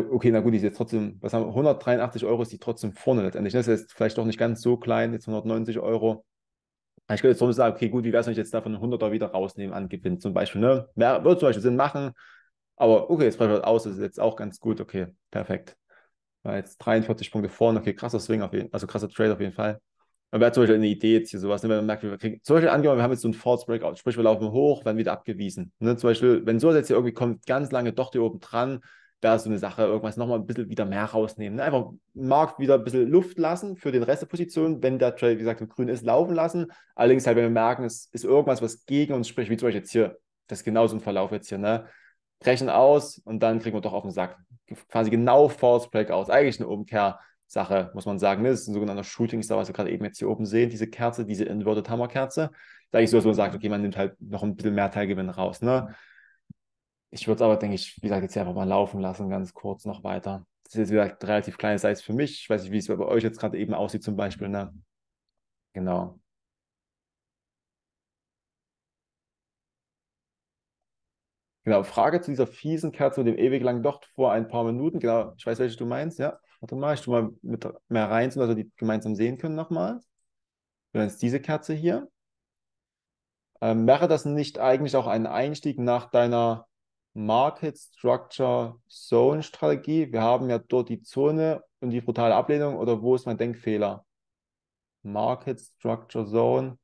okay, na gut, die ist jetzt trotzdem, was haben wir, 183 Euro ist die trotzdem vorne letztendlich. Das ne? ist jetzt vielleicht doch nicht ganz so klein, jetzt 190 Euro. Ich könnte jetzt trotzdem sagen, okay, gut, wie wäre es, wenn ich jetzt davon 100er wieder rausnehme an Gewinn zum Beispiel. Ne? Mehr, würde zum Beispiel Sinn machen, aber okay, jetzt brechen wir halt aus, das ist jetzt auch ganz gut, okay, perfekt. War jetzt 43 Punkte vorne, okay, krasser Swing auf jeden also krasser Trade auf jeden Fall. Dann wäre zum Beispiel eine Idee jetzt hier sowas, ne, wenn man merkt, wir kriegen, zum Beispiel angenommen, wir haben jetzt so einen False Breakout, sprich wir laufen hoch, werden wieder abgewiesen. Ne? Zum Beispiel, wenn sowas jetzt hier irgendwie kommt, ganz lange doch hier oben dran, da so eine Sache, irgendwas nochmal ein bisschen wieder mehr rausnehmen. Ne? Einfach Markt wieder ein bisschen Luft lassen für den Rest der Position, wenn der Trade, wie gesagt, im Grün ist, laufen lassen. Allerdings halt, wenn wir merken, es ist irgendwas, was gegen uns spricht, wie zum Beispiel jetzt hier, das ist genauso ein Verlauf jetzt hier, ne? Brechen aus und dann kriegen wir doch auf den Sack. Quasi genau False Break aus. Eigentlich eine Umkehrsache, muss man sagen. Ne? Das ist ein sogenannter Shooting Star, was wir gerade eben jetzt hier oben sehen, diese Kerze, diese Inverted Hammer Kerze. Da ich so, dass man sagt, okay, man nimmt halt noch ein bisschen mehr Teilgewinn raus, ne? Mhm ich würde es aber, denke ich, wie gesagt, jetzt hier einfach mal laufen lassen, ganz kurz noch weiter. Das ist jetzt, wieder gesagt, relativ kleine Seite für mich. Ich weiß nicht, wie es bei euch jetzt gerade eben aussieht, zum Beispiel. Ne? Genau. Genau, Frage zu dieser fiesen Kerze mit dem ewig langen Docht vor ein paar Minuten. Genau, ich weiß, welche du meinst, ja. Warte mal, ich tue mal mit mehr rein, sodass wir die gemeinsam sehen können nochmal. Du meinst diese Kerze hier. Ähm, wäre das nicht eigentlich auch ein Einstieg nach deiner Market Structure Zone Strategie. Wir haben ja dort die Zone und die brutale Ablehnung oder wo ist mein Denkfehler? Market Structure Zone.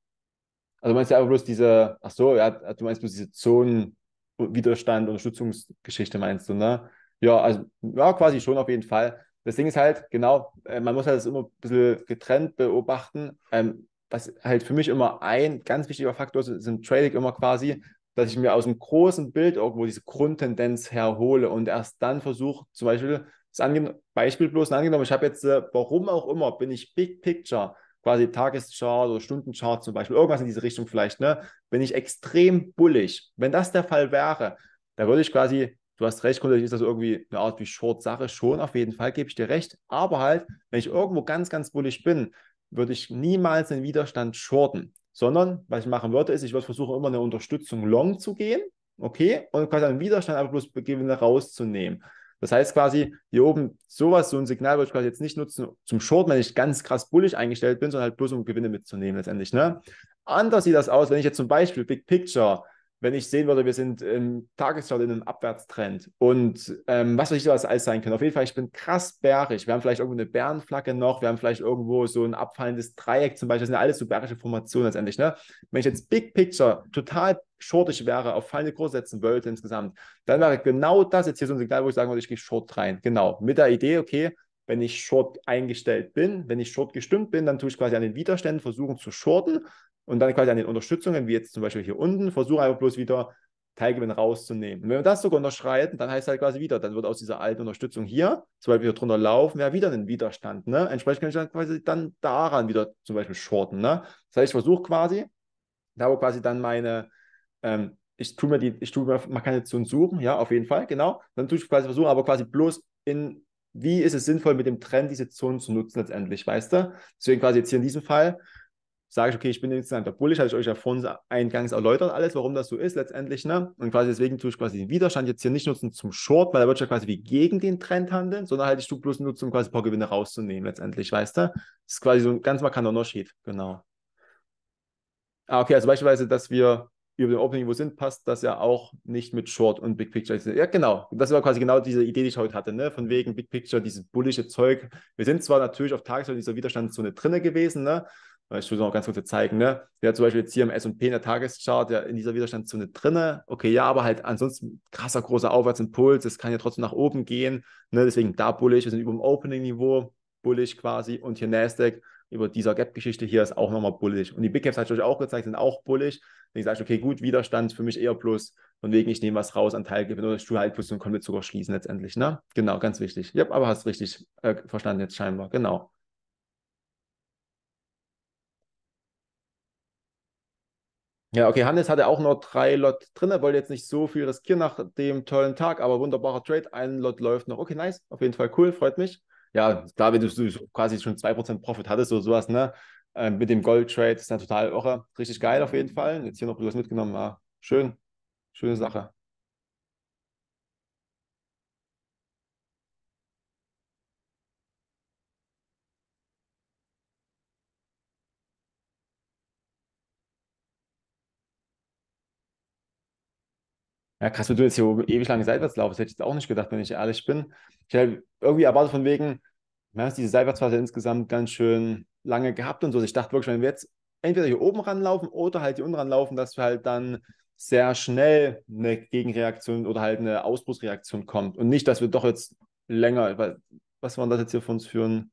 Also meinst du einfach bloß diese, ach so, ja, du meinst bloß diese Zonen, Widerstand, Unterstützungsgeschichte meinst du, ne? Ja, also ja, quasi schon auf jeden Fall. Das Ding ist halt, genau, äh, man muss halt das immer ein bisschen getrennt beobachten. Ähm, was halt für mich immer ein ganz wichtiger Faktor ist, ist im Trading immer quasi, dass ich mir aus dem großen Bild irgendwo diese Grundtendenz herhole und erst dann versuche, zum Beispiel, das Beispiel bloß angenommen, ich habe jetzt, äh, warum auch immer, bin ich Big Picture, quasi Tageschart oder Stundenchart zum Beispiel, irgendwas in diese Richtung vielleicht, ne, bin ich extrem bullig. Wenn das der Fall wäre, da würde ich quasi, du hast recht, grundsätzlich ist das irgendwie eine Art wie Short-Sache, schon auf jeden Fall, gebe ich dir recht, aber halt, wenn ich irgendwo ganz, ganz bullig bin, würde ich niemals den Widerstand shorten sondern was ich machen würde, ist, ich würde versuchen, immer eine Unterstützung long zu gehen, okay, und quasi einen Widerstand einfach bloß beginnen rauszunehmen. Das heißt quasi, hier oben sowas, so ein Signal würde ich quasi jetzt nicht nutzen zum Short, wenn ich ganz krass bullig eingestellt bin, sondern halt bloß um Gewinne mitzunehmen letztendlich. Ne? Anders sieht das aus, wenn ich jetzt zum Beispiel Big Picture wenn ich sehen würde, wir sind im Tageschart in einem Abwärtstrend und ähm, was weiß ich, was alles sein können. Auf jeden Fall, ich bin krass bärisch. Wir haben vielleicht irgendwo eine Bärenflagge noch, wir haben vielleicht irgendwo so ein abfallendes Dreieck zum Beispiel. Das sind alles so bärische Formationen letztendlich. Ne? Wenn ich jetzt Big Picture total shortig wäre, auf fallende Kurse setzen wollte insgesamt, dann wäre genau das jetzt hier so ein Signal, wo ich sagen würde, ich gehe short rein. Genau, mit der Idee, okay, wenn ich short eingestellt bin, wenn ich short gestimmt bin, dann tue ich quasi an den Widerständen versuchen zu shorten und dann quasi an den Unterstützungen, wie jetzt zum Beispiel hier unten, versuche einfach bloß wieder Teilgewinn rauszunehmen. Und wenn wir das sogar unterschreiten, dann heißt es halt quasi wieder, dann wird aus dieser alten Unterstützung hier, sobald wir drunter laufen, ja wieder ein Widerstand. Ne? Entsprechend kann ich dann quasi dann daran wieder zum Beispiel shorten. Ne? Das heißt, ich versuche quasi, da wo quasi dann meine, ähm, ich tue mir die, ich tue mir, mal keine Zonen Suchen, ja, auf jeden Fall, genau. Dann tue ich quasi versuchen, aber quasi bloß in wie ist es sinnvoll, mit dem Trend diese Zonen zu nutzen letztendlich, weißt du? Deswegen quasi jetzt hier in diesem Fall sage ich, okay, ich bin insgesamt der Bullish, hatte ich euch ja vorhin eingangs erläutert alles, warum das so ist letztendlich, ne? Und quasi deswegen tue ich quasi den Widerstand jetzt hier nicht nutzen zum Short, weil da würde ich ja quasi wie gegen den Trend handeln, sondern halt ich tue bloß nutzen, um quasi ein paar Gewinne rauszunehmen letztendlich, weißt du? Das ist quasi so ein ganz markanter Unterschied, genau. Ah, okay, also beispielsweise, dass wir über dem Opening wo sind, passt das ja auch nicht mit Short und Big Picture. Ja, genau. Das war quasi genau diese Idee, die ich heute hatte, ne? Von wegen Big Picture, dieses bullische Zeug. Wir sind zwar natürlich auf Tagesordnung dieser Widerstandszone drinne gewesen, ne? Äh, ich will noch ganz kurz zeigen, ne? Wir haben zum Beispiel jetzt hier im S&P in der Tageschart, ja, in dieser Widerstandszone drinne. Okay, ja, aber halt ansonsten krasser, großer Aufwärtsimpuls. Das kann ja trotzdem nach oben gehen, ne? Deswegen da bullig. wir sind über dem Opening-Niveau, bullig quasi. Und hier Nasdaq über dieser Gap-Geschichte hier ist auch nochmal bullig. Und die Big Caps habe ich euch auch gezeigt, sind auch bullig. Deswegen sage ich, okay, gut, Widerstand für mich eher plus. Von wegen, ich nehme was raus, an gebe oder Stuhlhaltposition können wir sogar schließen letztendlich, ne? Genau, ganz wichtig. Ja, aber hast richtig äh, verstanden jetzt scheinbar, genau. Ja, okay, Hannes hatte auch noch drei Lot drin. Er wollte jetzt nicht so viel riskieren nach dem tollen Tag, aber wunderbarer Trade. Ein Lot läuft noch. Okay, nice. Auf jeden Fall cool, freut mich. Ja, klar, wenn du quasi schon 2% Profit hattest oder sowas, ne? Ähm, mit dem Gold-Trade ist dann total irre. Richtig geil auf jeden Fall. Jetzt hier noch was mitgenommen. Ja, ah, schön. Schöne Sache. ja krass, wenn du jetzt hier ewig lange seitwärts laufst, hätte ich jetzt auch nicht gedacht, wenn ich ehrlich bin. Ich hätte irgendwie erwartet von wegen, man hat diese Seitwärtsphase insgesamt ganz schön lange gehabt und so. Also ich dachte wirklich, wenn wir jetzt entweder hier oben ranlaufen oder halt hier unten ranlaufen, dass wir halt dann sehr schnell eine Gegenreaktion oder halt eine Ausbruchsreaktion kommt und nicht, dass wir doch jetzt länger, was waren das jetzt hier für uns für ein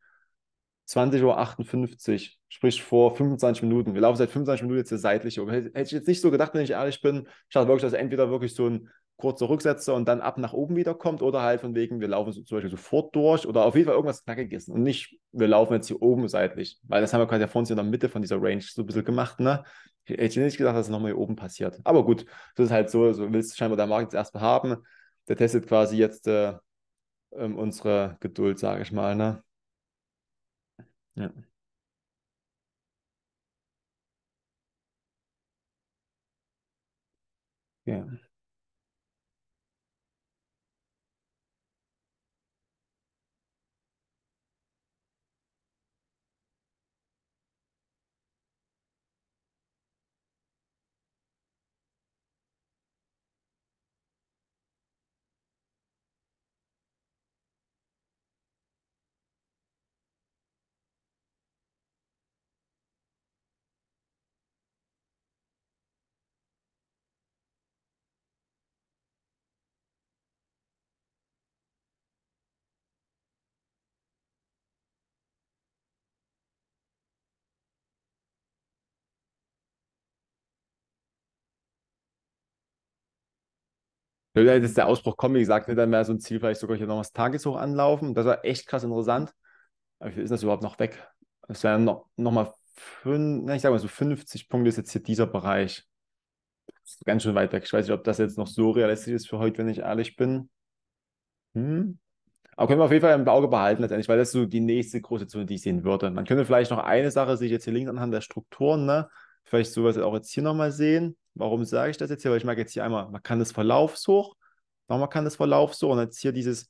20.58 Uhr, sprich vor 25 Minuten. Wir laufen seit 25 Minuten jetzt hier seitlich um. Hätte ich jetzt nicht so gedacht, wenn ich ehrlich bin. Ich dachte wirklich, dass entweder wirklich so ein kurzer Rücksetzer und dann ab nach oben wieder kommt oder halt von wegen, wir laufen zum Beispiel sofort durch oder auf jeden Fall irgendwas Knackiges und nicht, wir laufen jetzt hier oben seitlich, weil das haben wir quasi ja vor uns in der Mitte von dieser Range so ein bisschen gemacht, ne? Ich hätte nicht gedacht, dass es nochmal hier oben passiert. Aber gut, das ist halt so, so willst du scheinbar der Markt jetzt erstmal haben. Der testet quasi jetzt äh, ähm, unsere Geduld, sage ich mal, ne? Yeah. Yeah. Würde halt jetzt der Ausbruch kommt, wie gesagt, ne, dann wäre so ein Ziel vielleicht sogar hier noch das Tageshoch anlaufen. Das war echt krass interessant. Aber wie viel ist das überhaupt noch weg? Das wären noch, noch mal fünf, ich sag mal so 50 Punkte ist jetzt hier dieser Bereich. ganz schön weit weg. Ich weiß nicht, ob das jetzt noch so realistisch ist für heute, wenn ich ehrlich bin. Hm. Aber können wir auf jeden Fall im Auge behalten letztendlich, weil das ist so die nächste große Zone, die ich sehen würde. Man könnte vielleicht noch eine Sache, sich jetzt hier links anhand der Strukturen, ne? vielleicht sowas auch jetzt hier nochmal sehen. Warum sage ich das jetzt hier? Weil ich mag jetzt hier einmal, man kann das Verlaufshoch, nochmal kann das Verlaufshoch und jetzt hier dieses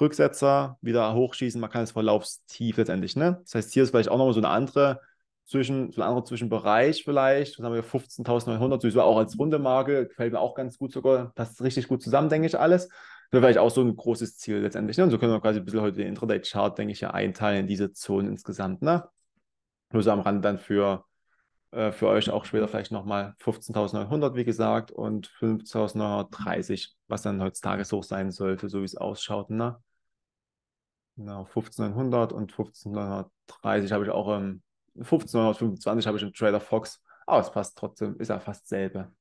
Rücksetzer wieder hochschießen, man kann das Verlaufstief letztendlich. Ne? Das heißt, hier ist vielleicht auch nochmal so eine andere zwischen, so ein anderer Zwischenbereich vielleicht. Dann haben wir 15.900, sowieso auch als runde Marke, gefällt mir auch ganz gut sogar, passt richtig gut zusammen, denke ich, alles. Das wäre vielleicht auch so ein großes Ziel letztendlich. Ne? Und so können wir quasi ein bisschen heute den Intraday-Chart, denke ich, ja einteilen in diese Zonen insgesamt. Ne? Nur so am Rand dann für äh, für euch auch später vielleicht nochmal 15.900, wie gesagt, und 15.930, was dann heutzutage hoch sein sollte, so wie es ausschaut. Ne? Genau, 15.900 und 15.930 habe ich auch im 15.925 habe ich im Trader Fox, aber es passt trotzdem, ist ja fast selbe.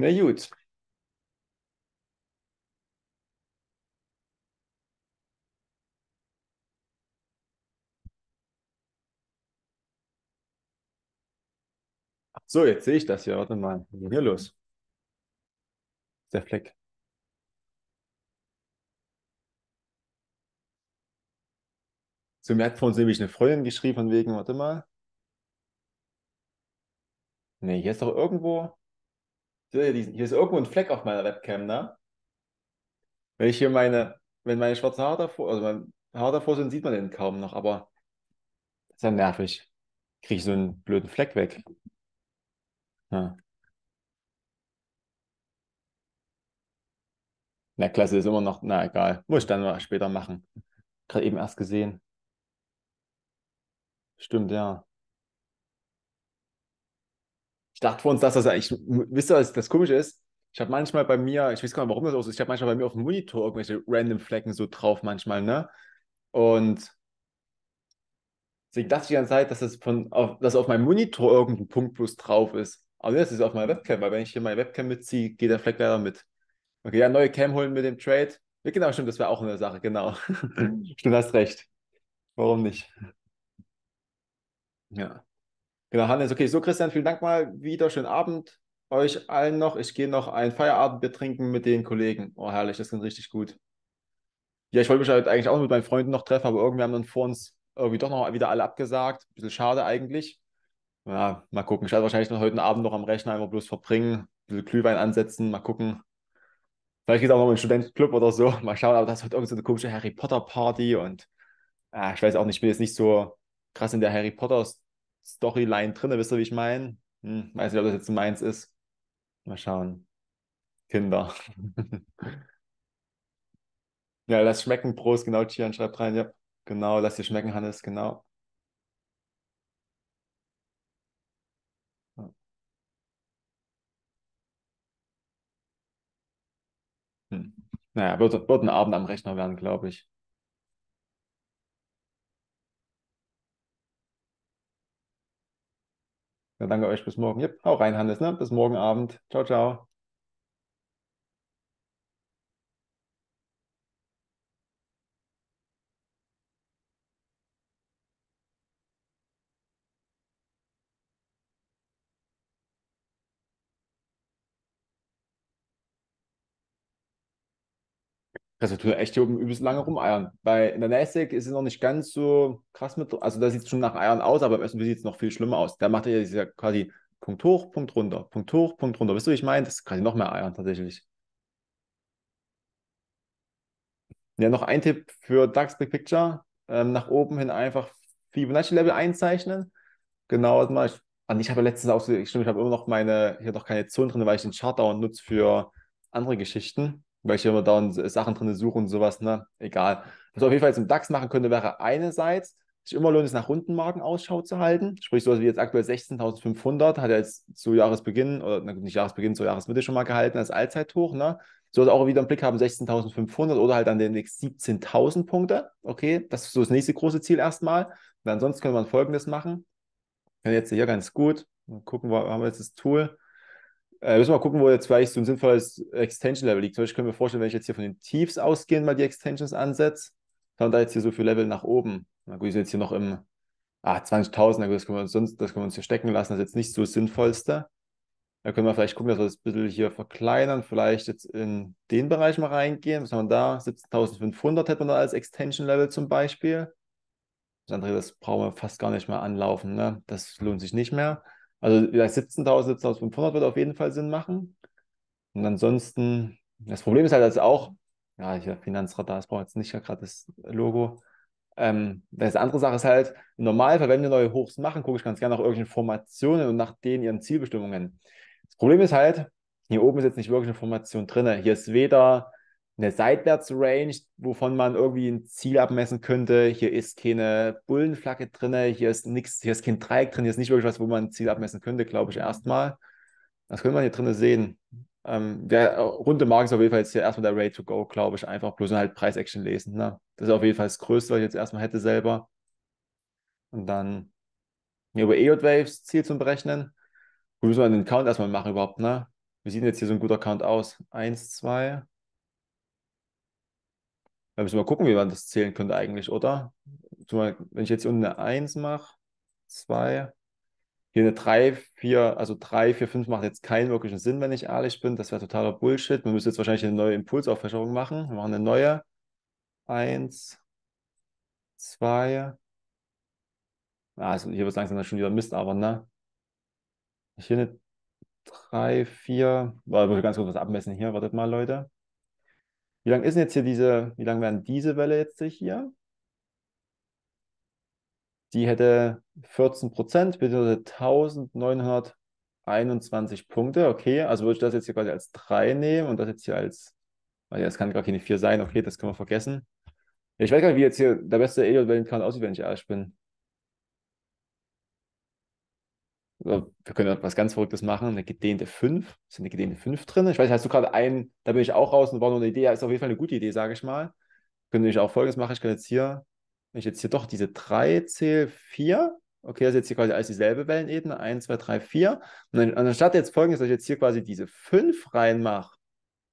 Na gut. So, jetzt sehe ich das hier. Warte mal. hier los? Der Fleck. So, mir hat vor uns nämlich eine Freundin geschrieben, von wegen, warte mal. Nee, hier ist doch irgendwo. Hier ist irgendwo ein Fleck auf meiner Webcam, ne? Wenn ich hier meine, wenn meine schwarzen Haare davor, also mein Haar davor sind, sieht man den kaum noch, aber das ist ja nervig. Kriege ich so einen blöden Fleck weg. Ja. Na, klasse ist immer noch, na egal. Muss ich dann mal später machen. Gerade eben erst gesehen. Stimmt, ja ich dachte vor uns, dass das eigentlich, wisst ihr, was das Komische ist? Ich habe manchmal bei mir, ich weiß gar nicht, warum das auch so ist, ich habe manchmal bei mir auf dem Monitor irgendwelche random Flecken so drauf manchmal, ne? Und deswegen dachte ich die ganze Zeit, dass das von, auf, dass auf meinem Monitor irgendein Punkt plus drauf ist. Aber nee, das ist auf meiner Webcam, weil wenn ich hier meine Webcam mitziehe, geht der Fleck leider mit. Okay, ja, neue Cam holen mit dem Trade. Ja, genau, stimmt, das wäre auch eine Sache, genau. stimmt, hast recht. Warum nicht? Ja. Genau, Hannes. Okay, so Christian, vielen Dank mal wieder. Schönen Abend euch allen noch. Ich gehe noch ein Feierabendbier trinken mit den Kollegen. Oh, herrlich, das klingt richtig gut. Ja, ich wollte mich halt eigentlich auch mit meinen Freunden noch treffen, aber irgendwie haben dann vor uns irgendwie doch noch wieder alle abgesagt. Ein bisschen schade eigentlich. Ja, mal gucken. Ich werde wahrscheinlich noch heute Abend noch am Rechner einmal bloß verbringen, ein bisschen Glühwein ansetzen, mal gucken. Vielleicht geht es auch noch in den Studentenclub oder so. Mal schauen, aber das wird irgendwie so eine komische Harry Potter Party und ah, ich weiß auch nicht, ich bin jetzt nicht so krass in der Harry Potter Storyline drin, wisst ihr, wie ich meine? Hm, weiß nicht, ob das jetzt meins ist. Mal schauen. Kinder. ja, lass schmecken, Prost, genau, Tian schreibt rein, ja. Genau, lass dir schmecken, Hannes, genau. Hm. Naja, wird, wird ein Abend am Rechner werden, glaube ich. Ja, danke euch. Bis morgen. Yep. Hau rein, Hannes. Ne? Bis morgen Abend. Ciao, ciao. Präfektur echt hier oben übelst lange rumeiern. Bei in der NASDAQ ist es noch nicht ganz so krass mit, also da sieht es schon nach Eiern aus, aber im S&P sieht es noch viel schlimmer aus. Da macht er ja quasi Punkt hoch, Punkt runter, Punkt hoch, Punkt runter. Wisst ihr, wie ich meine? Das ist quasi noch mehr Eiern tatsächlich. Ja, noch ein Tipp für DAX Big Picture. Ähm, nach oben hin einfach Fibonacci Level einzeichnen. Genau, also mal, ich, ich habe letztens auch, so, ich, ich habe immer noch meine, ich habe noch keine Zonen drin, weil ich den Chartdown nutze für andere Geschichten welche man da Sachen drin suchen und sowas, ne? Egal. Was man auf jeden Fall jetzt im DAX machen könnte, wäre einerseits, sich immer lohnt es, nach Rundenmarken Ausschau zu halten. Sprich, sowas wie jetzt aktuell 16.500, hat er jetzt zu Jahresbeginn, oder nicht Jahresbeginn, zur Jahresmitte schon mal gehalten, als Allzeithoch, ne? sollst auch wieder einen Blick haben, 16.500 oder halt dann demnächst 17.000 Punkte. Okay, das ist so das nächste große Ziel erstmal. Und ansonsten könnte man Folgendes machen. Jetzt hier ganz gut. Mal gucken, haben wir jetzt das Tool. Äh, müssen wir mal gucken, wo jetzt vielleicht so ein sinnvolles Extension-Level liegt. Zum Beispiel können wir vorstellen, wenn ich jetzt hier von den Tiefs ausgehen, mal die Extensions ansetze, dann da jetzt hier so viel Level nach oben. Na gut, die sind jetzt hier noch im ah, 20.000, das können wir uns das können wir uns hier stecken lassen, das ist jetzt nicht so das Sinnvollste. Da können wir vielleicht gucken, dass wir das ein bisschen hier verkleinern, vielleicht jetzt in den Bereich mal reingehen. Was haben wir da? 17.500 hätte man da als Extension-Level zum Beispiel. Das andere, das brauchen wir fast gar nicht mehr anlaufen, ne? Das lohnt sich nicht mehr. Also 17.000, 17.500 wird auf jeden Fall Sinn machen. Und ansonsten, das Problem ist halt also auch, ja, hier Finanzradar, das braucht jetzt nicht gerade das Logo. Ähm, das andere Sache ist halt, normal wenn wir neue Hochs machen, gucke ich ganz gerne nach irgendwelchen Formationen und nach denen ihren Zielbestimmungen. Das Problem ist halt, hier oben ist jetzt nicht wirklich eine Formation drin. Hier ist weder eine Seitwärtsrange, wovon man irgendwie ein Ziel abmessen könnte. Hier ist keine Bullenflagge drin, hier ist nichts, hier ist kein Dreieck drin, hier ist nicht wirklich was, wo man ein Ziel abmessen könnte, glaube ich, erstmal. Das könnte man hier drin sehen. Ähm, der äh, runde Markt ist auf jeden Fall jetzt hier erstmal der Ready to Go, glaube ich, einfach bloß halt Preis-Action lesen. Ne? Das ist auf jeden Fall das Größte, was ich jetzt erstmal hätte selber. Und dann hier über EOT-Waves Ziel zum Berechnen. Wo müssen wir den Count erstmal machen überhaupt, ne? Wie sieht denn jetzt hier so ein guter Count aus? Eins, zwei, da müssen wir gucken, wie man das zählen könnte eigentlich, oder? Wenn ich jetzt unten eine 1 mache, 2, hier eine 3, 4, also 3, 4, 5 macht jetzt keinen wirklichen Sinn, wenn ich ehrlich bin. Das wäre totaler Bullshit. Man müsste jetzt wahrscheinlich eine neue Impulsauffächerung machen. Wir machen eine neue. 1, 2. Also hier wird es langsam schon wieder Mist, aber ne? Hier eine 3, 4. Warte, ich ganz kurz was abmessen hier. Wartet mal, Leute. Wie lang ist denn jetzt hier diese, wie lang wären diese Welle jetzt hier? Die hätte 14 Prozent, bzw. 1921 Punkte. Okay, also würde ich das jetzt hier quasi als 3 nehmen und das jetzt hier als, also das kann gar keine 4 sein. Okay, das können wir vergessen. Ich weiß gar nicht, wie jetzt hier der beste Elliot-Wellenkran aussieht, wenn ich ehrlich bin. Äh, wir können etwas ganz Verrücktes machen, eine gedehnte 5. Ist eine gedehnte 5 drin? Ich weiß, hast du gerade einen, da bin ich auch raus und war nur eine Idee, ist auf jeden Fall eine gute Idee, sage ich mal. Könnte ich auch folgendes machen, ich kann jetzt hier, wenn ich jetzt hier doch diese 3 zähle, 4, okay, das ist jetzt hier quasi alles dieselbe Wellenebene, 1, 2, 3, 4. Und dann, anstatt jetzt folgendes, dass ich jetzt hier quasi diese 5 reinmache,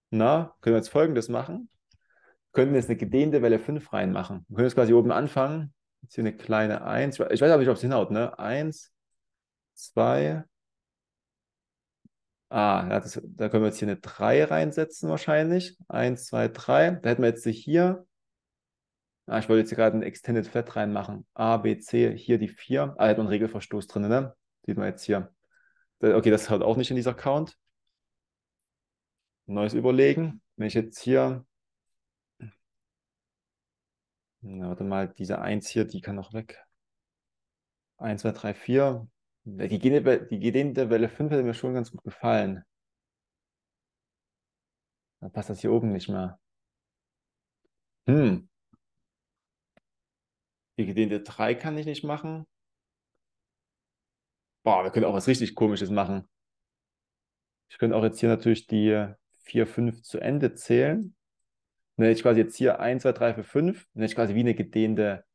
na, können wir jetzt folgendes machen. Wir könnten jetzt eine gedehnte Welle 5 reinmachen. Wir können jetzt quasi oben anfangen. Jetzt hier eine kleine 1. Ich weiß aber nicht, ob es hinhaut, ne? 1, 2. Ah, ja, das, da können wir jetzt hier eine 3 reinsetzen wahrscheinlich. 1, 2, 3. Da hätten wir jetzt hier. Ah, ich wollte jetzt hier gerade ein Extended Fett reinmachen. A, B, C, hier die 4. Ah, da hat man einen Regelverstoß drin, ne? Sieht man jetzt hier. Okay, das hört auch nicht in dieser Count. Neues Überlegen. Wenn ich jetzt hier. Na, warte mal, diese 1 hier, die kann noch weg. 1, 2, 3, 4. Die gedehnte Welle 5 hätte mir schon ganz gut gefallen. Dann passt das hier oben nicht mehr. Hm. Die gedehnte 3 kann ich nicht machen. Boah, wir können auch was richtig Komisches machen. Ich könnte auch jetzt hier natürlich die 4, 5 zu Ende zählen. Dann hätte ich quasi jetzt hier 1, 2, 3, 4, 5. Dann hätte ich quasi wie eine gedehnte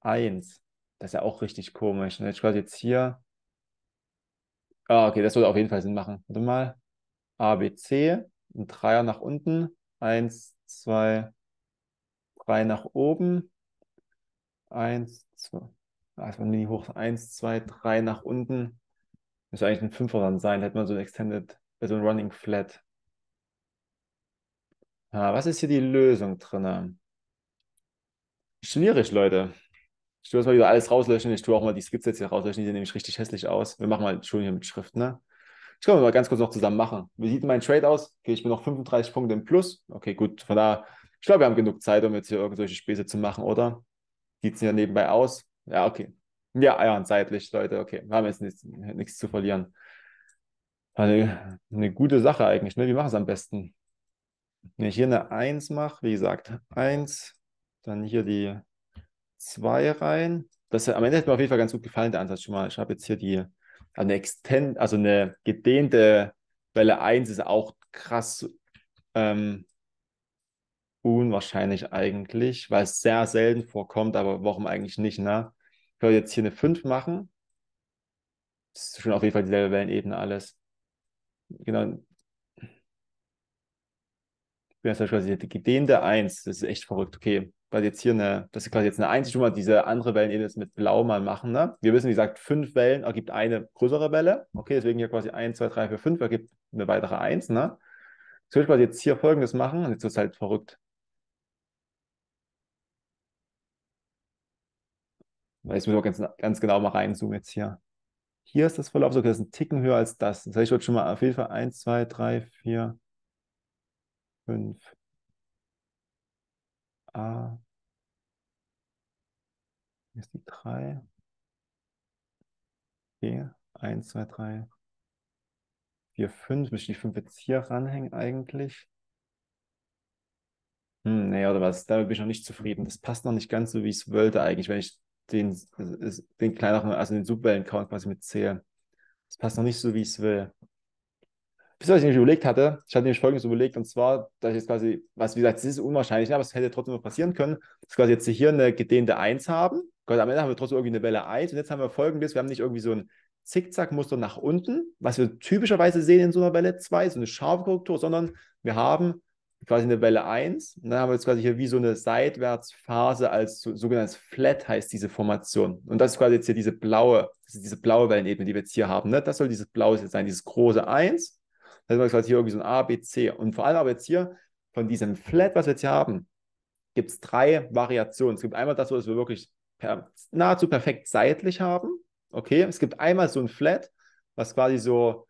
1. Das ist ja auch richtig komisch. Dann hätte ich quasi jetzt hier Ah, okay, das würde auf jeden Fall Sinn machen. Warte mal. A, B, C, ein Dreier nach unten, eins, zwei, drei nach oben, eins, zwei, ah, das mini hoch, eins, zwei, drei nach unten. Müsste eigentlich ein Fünfer dann sein, hätte man so ein Extended, also ein Running Flat. Ah, was ist hier die Lösung drin? Schwierig, Leute. Ich tue das mal wieder alles rauslöschen. Ich tue auch mal die Skizze jetzt hier rauslöschen. Die sehen nämlich richtig hässlich aus. Wir machen mal schon hier mit Schrift, ne? Ich kann mal ganz kurz noch zusammen machen. Wie sieht mein Trade aus? Okay, ich bin noch 35 Punkte im Plus. Okay, gut. Von da, ich glaube, wir haben genug Zeit, um jetzt hier irgendwelche Späße zu machen, oder? Sieht es ja nebenbei aus. Ja, okay. Ja, ja, seitlich, Leute. Okay, wir haben jetzt nichts, nichts zu verlieren. Eine, eine, gute Sache eigentlich. Ne? Wie machen es am besten? Wenn ich hier eine 1 mache, wie gesagt, 1, dann hier die 2 rein. Das, am Ende hat mir auf jeden Fall ganz gut gefallen, der Ansatz schon mal. Ich habe jetzt hier die eine Extend, also eine gedehnte Welle 1 ist auch krass ähm, unwahrscheinlich eigentlich, weil es sehr selten vorkommt, aber warum eigentlich nicht, ne? Ich würde jetzt hier eine 5 machen. Das ist schon auf jeden Fall dieselbe Wellenebene alles. Genau. Ich bin jetzt quasi also die gedehnte 1. Das ist echt verrückt. Okay quasi jetzt hier eine, das ist quasi jetzt eine 1, ich mal diese andere Wellenebene jetzt mit blau mal machen. Ne? Wir wissen, wie gesagt, fünf Wellen ergibt eine größere Welle. Okay, deswegen hier quasi 1, 2, 3, 4, 5 ergibt eine weitere 1. Ne? Jetzt würde ich quasi jetzt hier folgendes machen und jetzt ist es halt verrückt. Weil jetzt müssen wir ganz, ganz genau mal reinzoomen jetzt hier. Hier ist das Verlauf, okay, das ist ein Ticken höher als das. Das heißt, ich würde schon mal auf jeden Fall 1, 2, 3, 4, 5, A, hier ist die 3. Okay, 1, 2, 3, 4, 5. Müsste die 5 jetzt hier ranhängen eigentlich? Hm, nee, oder was? Damit bin ich noch nicht zufrieden. Das passt noch nicht ganz so, wie ich es wollte eigentlich, wenn ich den, den kleineren, also den Subwellen-Count quasi mitzähle. Das passt noch nicht so, wie ich es will. Bis was ich nämlich überlegt hatte, ich hatte nämlich folgendes überlegt, und zwar, dass ich jetzt quasi, was wie gesagt, es ist unwahrscheinlich, aber es hätte trotzdem noch passieren können, dass quasi jetzt hier eine gedehnte 1 haben Gott, am Ende haben wir trotzdem irgendwie eine Welle 1 und jetzt haben wir folgendes, wir haben nicht irgendwie so ein Zickzackmuster nach unten, was wir typischerweise sehen in so einer Welle 2, so eine scharfe Korrektur, sondern wir haben quasi eine Welle 1 und dann haben wir jetzt quasi hier wie so eine Seitwärtsphase als so, sogenanntes Flat heißt diese Formation. Und das ist quasi jetzt hier diese blaue, diese blaue Wellenebene, die wir jetzt hier haben. Ne? Das soll dieses blaue jetzt sein, dieses große 1. Dann haben wir quasi hier irgendwie so ein A, B, C. Und vor allem aber jetzt hier von diesem Flat, was wir jetzt hier haben, gibt es drei Variationen. Es gibt einmal das, was wir wirklich per, nahezu perfekt seitlich haben. Okay, es gibt einmal so ein Flat, was quasi so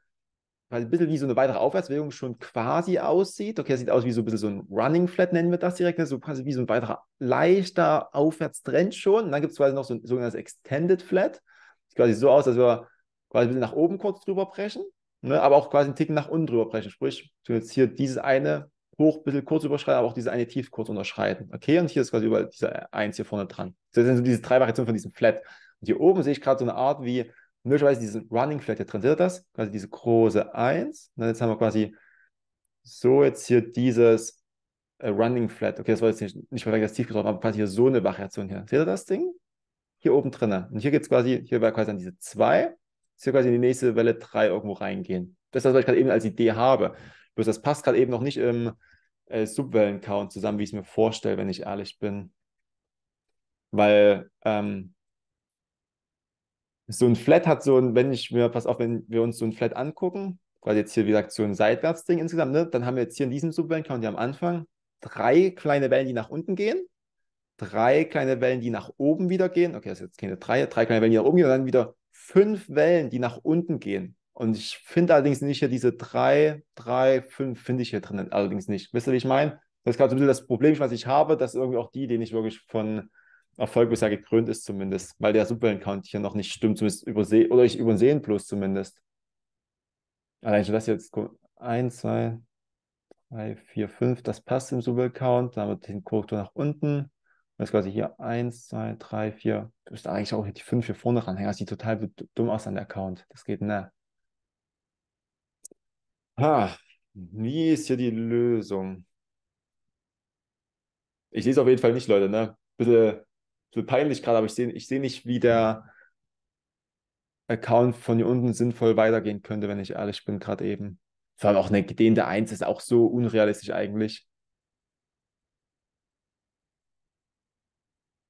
ein bisschen wie so eine weitere Aufwärtsbewegung schon quasi aussieht. Okay, das sieht aus wie so ein bisschen so ein Running Flat, nennen wir das direkt, so quasi wie so ein weiterer leichter Aufwärtstrend schon. Und dann gibt es quasi noch so ein sogenanntes Extended Flat. Sieht quasi so aus, dass wir quasi ein bisschen nach oben kurz drüber brechen, ne? aber auch quasi einen Ticken nach unten drüber brechen. Sprich, jetzt hier dieses eine hoch, ein bisschen kurz überschreiten, aber auch diese eine tief kurz unterschreiten. Okay, und hier ist quasi überall diese 1 hier vorne dran. Das sind so diese drei Variationen von diesem Flat. Und hier oben sehe ich gerade so eine Art wie, möglicherweise diesen Running Flat hier drin. Seht ihr das? Quasi diese große 1. Und dann jetzt haben wir quasi so jetzt hier dieses äh, Running Flat. Okay, das war jetzt nicht, nicht mehr das tief getroffen, aber quasi hier so eine Variation hier. Seht ihr das Ding? Hier oben drin. Und hier geht es quasi, hier war quasi dann diese 2. Jetzt hier quasi in die nächste Welle 3 irgendwo reingehen. Das ist das, was ich gerade eben als Idee habe. Bloß das passt gerade eben noch nicht im äh, Subwellen-Count zusammen, wie ich es mir vorstelle, wenn ich ehrlich bin. Weil ähm, so ein Flat hat so ein, wenn ich mir, pass auf, wenn wir uns so ein Flat angucken, weil jetzt hier, wie gesagt, so ein Seitwärtsding insgesamt, ne? dann haben wir jetzt hier in diesem Subwellen-Count hier am Anfang drei kleine Wellen, die nach unten gehen, drei kleine Wellen, die nach oben wieder gehen. Okay, das ist jetzt keine drei, drei kleine Wellen, die nach oben gehen, und dann wieder fünf Wellen, die nach unten gehen. Und ich finde allerdings nicht hier diese 3, 3, 5 finde ich hier drinnen allerdings nicht. Wisst ihr, wie ich meine? Das ist gerade so ein bisschen das Problem, was ich habe, dass irgendwie auch die, die nicht wirklich von Erfolg bisher gekrönt ist zumindest, weil der Superhelden-Count hier noch nicht stimmt, zumindest übersehen, oder ich übersehen bloß zumindest. Allein schon das jetzt, 1, 2, 3, 4, 5, das passt im Superhelden-Count, wir den Korrektur nach unten. Das ist quasi hier 1, 2, 3, 4, Du bist eigentlich auch hier die 5 hier vorne ranhängen, das sieht total dumm aus an der Count, das geht, ne? Ha, wie ist hier die Lösung? Ich sehe es auf jeden Fall nicht, Leute, ne? Bitte, bisschen peinlich gerade, aber ich sehe ich seh nicht, wie der Account von hier unten sinnvoll weitergehen könnte, wenn ich ehrlich bin, gerade eben. Vor allem halt auch eine gedehnte 1 ist auch so unrealistisch eigentlich.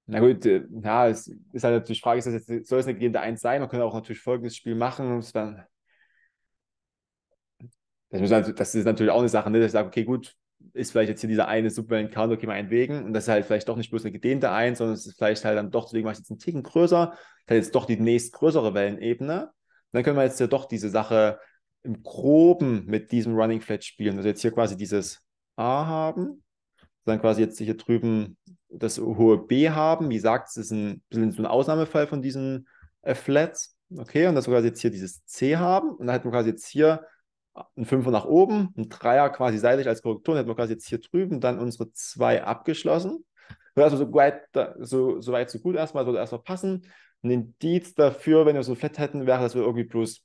Na gut, äh, ja, es ist halt natürlich die Frage, ist das jetzt, soll es eine gedehnte 1 sein? Man könnte auch natürlich folgendes Spiel machen und es dann das ist natürlich auch eine Sache, ne? dass ich sage, okay, gut, ist vielleicht jetzt hier dieser eine Subwellencounter, okay, meinetwegen. Und das ist halt vielleicht doch nicht bloß eine gedehnte Eins, sondern es ist vielleicht halt dann doch, deswegen mache ich jetzt einen Ticken größer, dann jetzt doch die nächstgrößere Wellenebene. Und dann können wir jetzt ja doch diese Sache im Groben mit diesem Running Flat spielen. Also jetzt hier quasi dieses A haben, dann quasi jetzt hier drüben das hohe B haben. Wie gesagt, es ist ein bisschen so ein Ausnahmefall von diesen Flats. Okay, und das sogar jetzt hier dieses C haben. Und dann hätten wir quasi jetzt hier ein Fünfer nach oben, ein Dreier quasi seitlich als Korrektur, dann hätten wir quasi jetzt hier drüben dann unsere zwei abgeschlossen. Also so weit, so, so weit, so gut erstmal, das würde erstmal passen. Ein Indiz dafür, wenn wir so flat hätten, wäre, dass wir irgendwie bloß,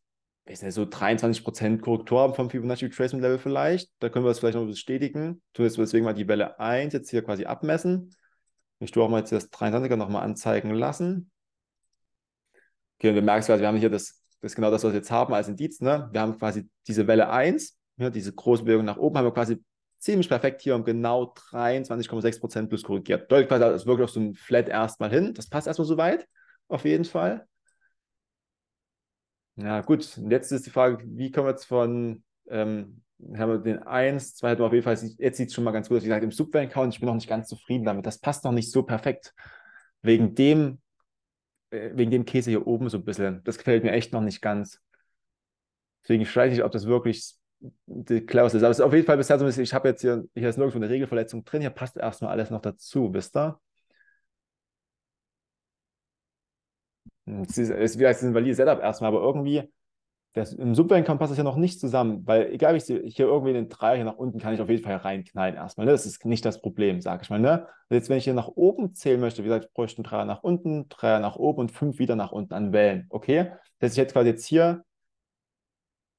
ich nicht, so 23% Korrektur haben vom Fibonacci Retracement Level vielleicht. Da können wir das vielleicht noch bestätigen. Tun deswegen mal die Welle 1 jetzt hier quasi abmessen. Ich tue auch mal jetzt das 23er nochmal anzeigen lassen. Okay, und wir merken es, also wir haben hier das das ist genau das, was wir jetzt haben als Indiz. Ne? Wir haben quasi diese Welle 1, ja, diese große Bewegung nach oben, haben wir quasi ziemlich perfekt hier um genau 23,6% plus korrigiert. Deutet quasi das wirklich auf so einem Flat erstmal hin. Das passt erstmal so weit, auf jeden Fall. Ja, gut. Und jetzt ist die Frage, wie kommen wir jetzt von, ähm, haben wir den 1, 2 hätten wir auf jeden Fall, jetzt sieht es schon mal ganz gut aus. Wie gesagt, im Subwellen-Count, ich bin noch nicht ganz zufrieden damit. Das passt noch nicht so perfekt. Wegen dem äh, wegen dem Käse hier oben so ein bisschen. Das gefällt mir echt noch nicht ganz. Deswegen ich weiß nicht, ob das wirklich die Klausel ist. Aber es ist auf jeden Fall bisher so, ich habe jetzt hier, hier ist nirgendwo eine Regelverletzung drin, hier passt erstmal alles noch dazu, wisst ihr? Hm, es ist, es ist wieder ein valides Setup erstmal, aber irgendwie das, Im Subwellenkampf passt das ja noch nicht zusammen, weil egal, wie ich hier irgendwie den Dreier nach unten kann ich auf jeden Fall reinknallen erstmal. Ne? Das ist nicht das Problem, sage ich mal. Ne? Jetzt, wenn ich hier nach oben zählen möchte, wie gesagt, ich bräuchte einen Dreier nach unten, Dreier nach oben und fünf wieder nach unten an Wellen. Okay? Das ist jetzt quasi jetzt hier,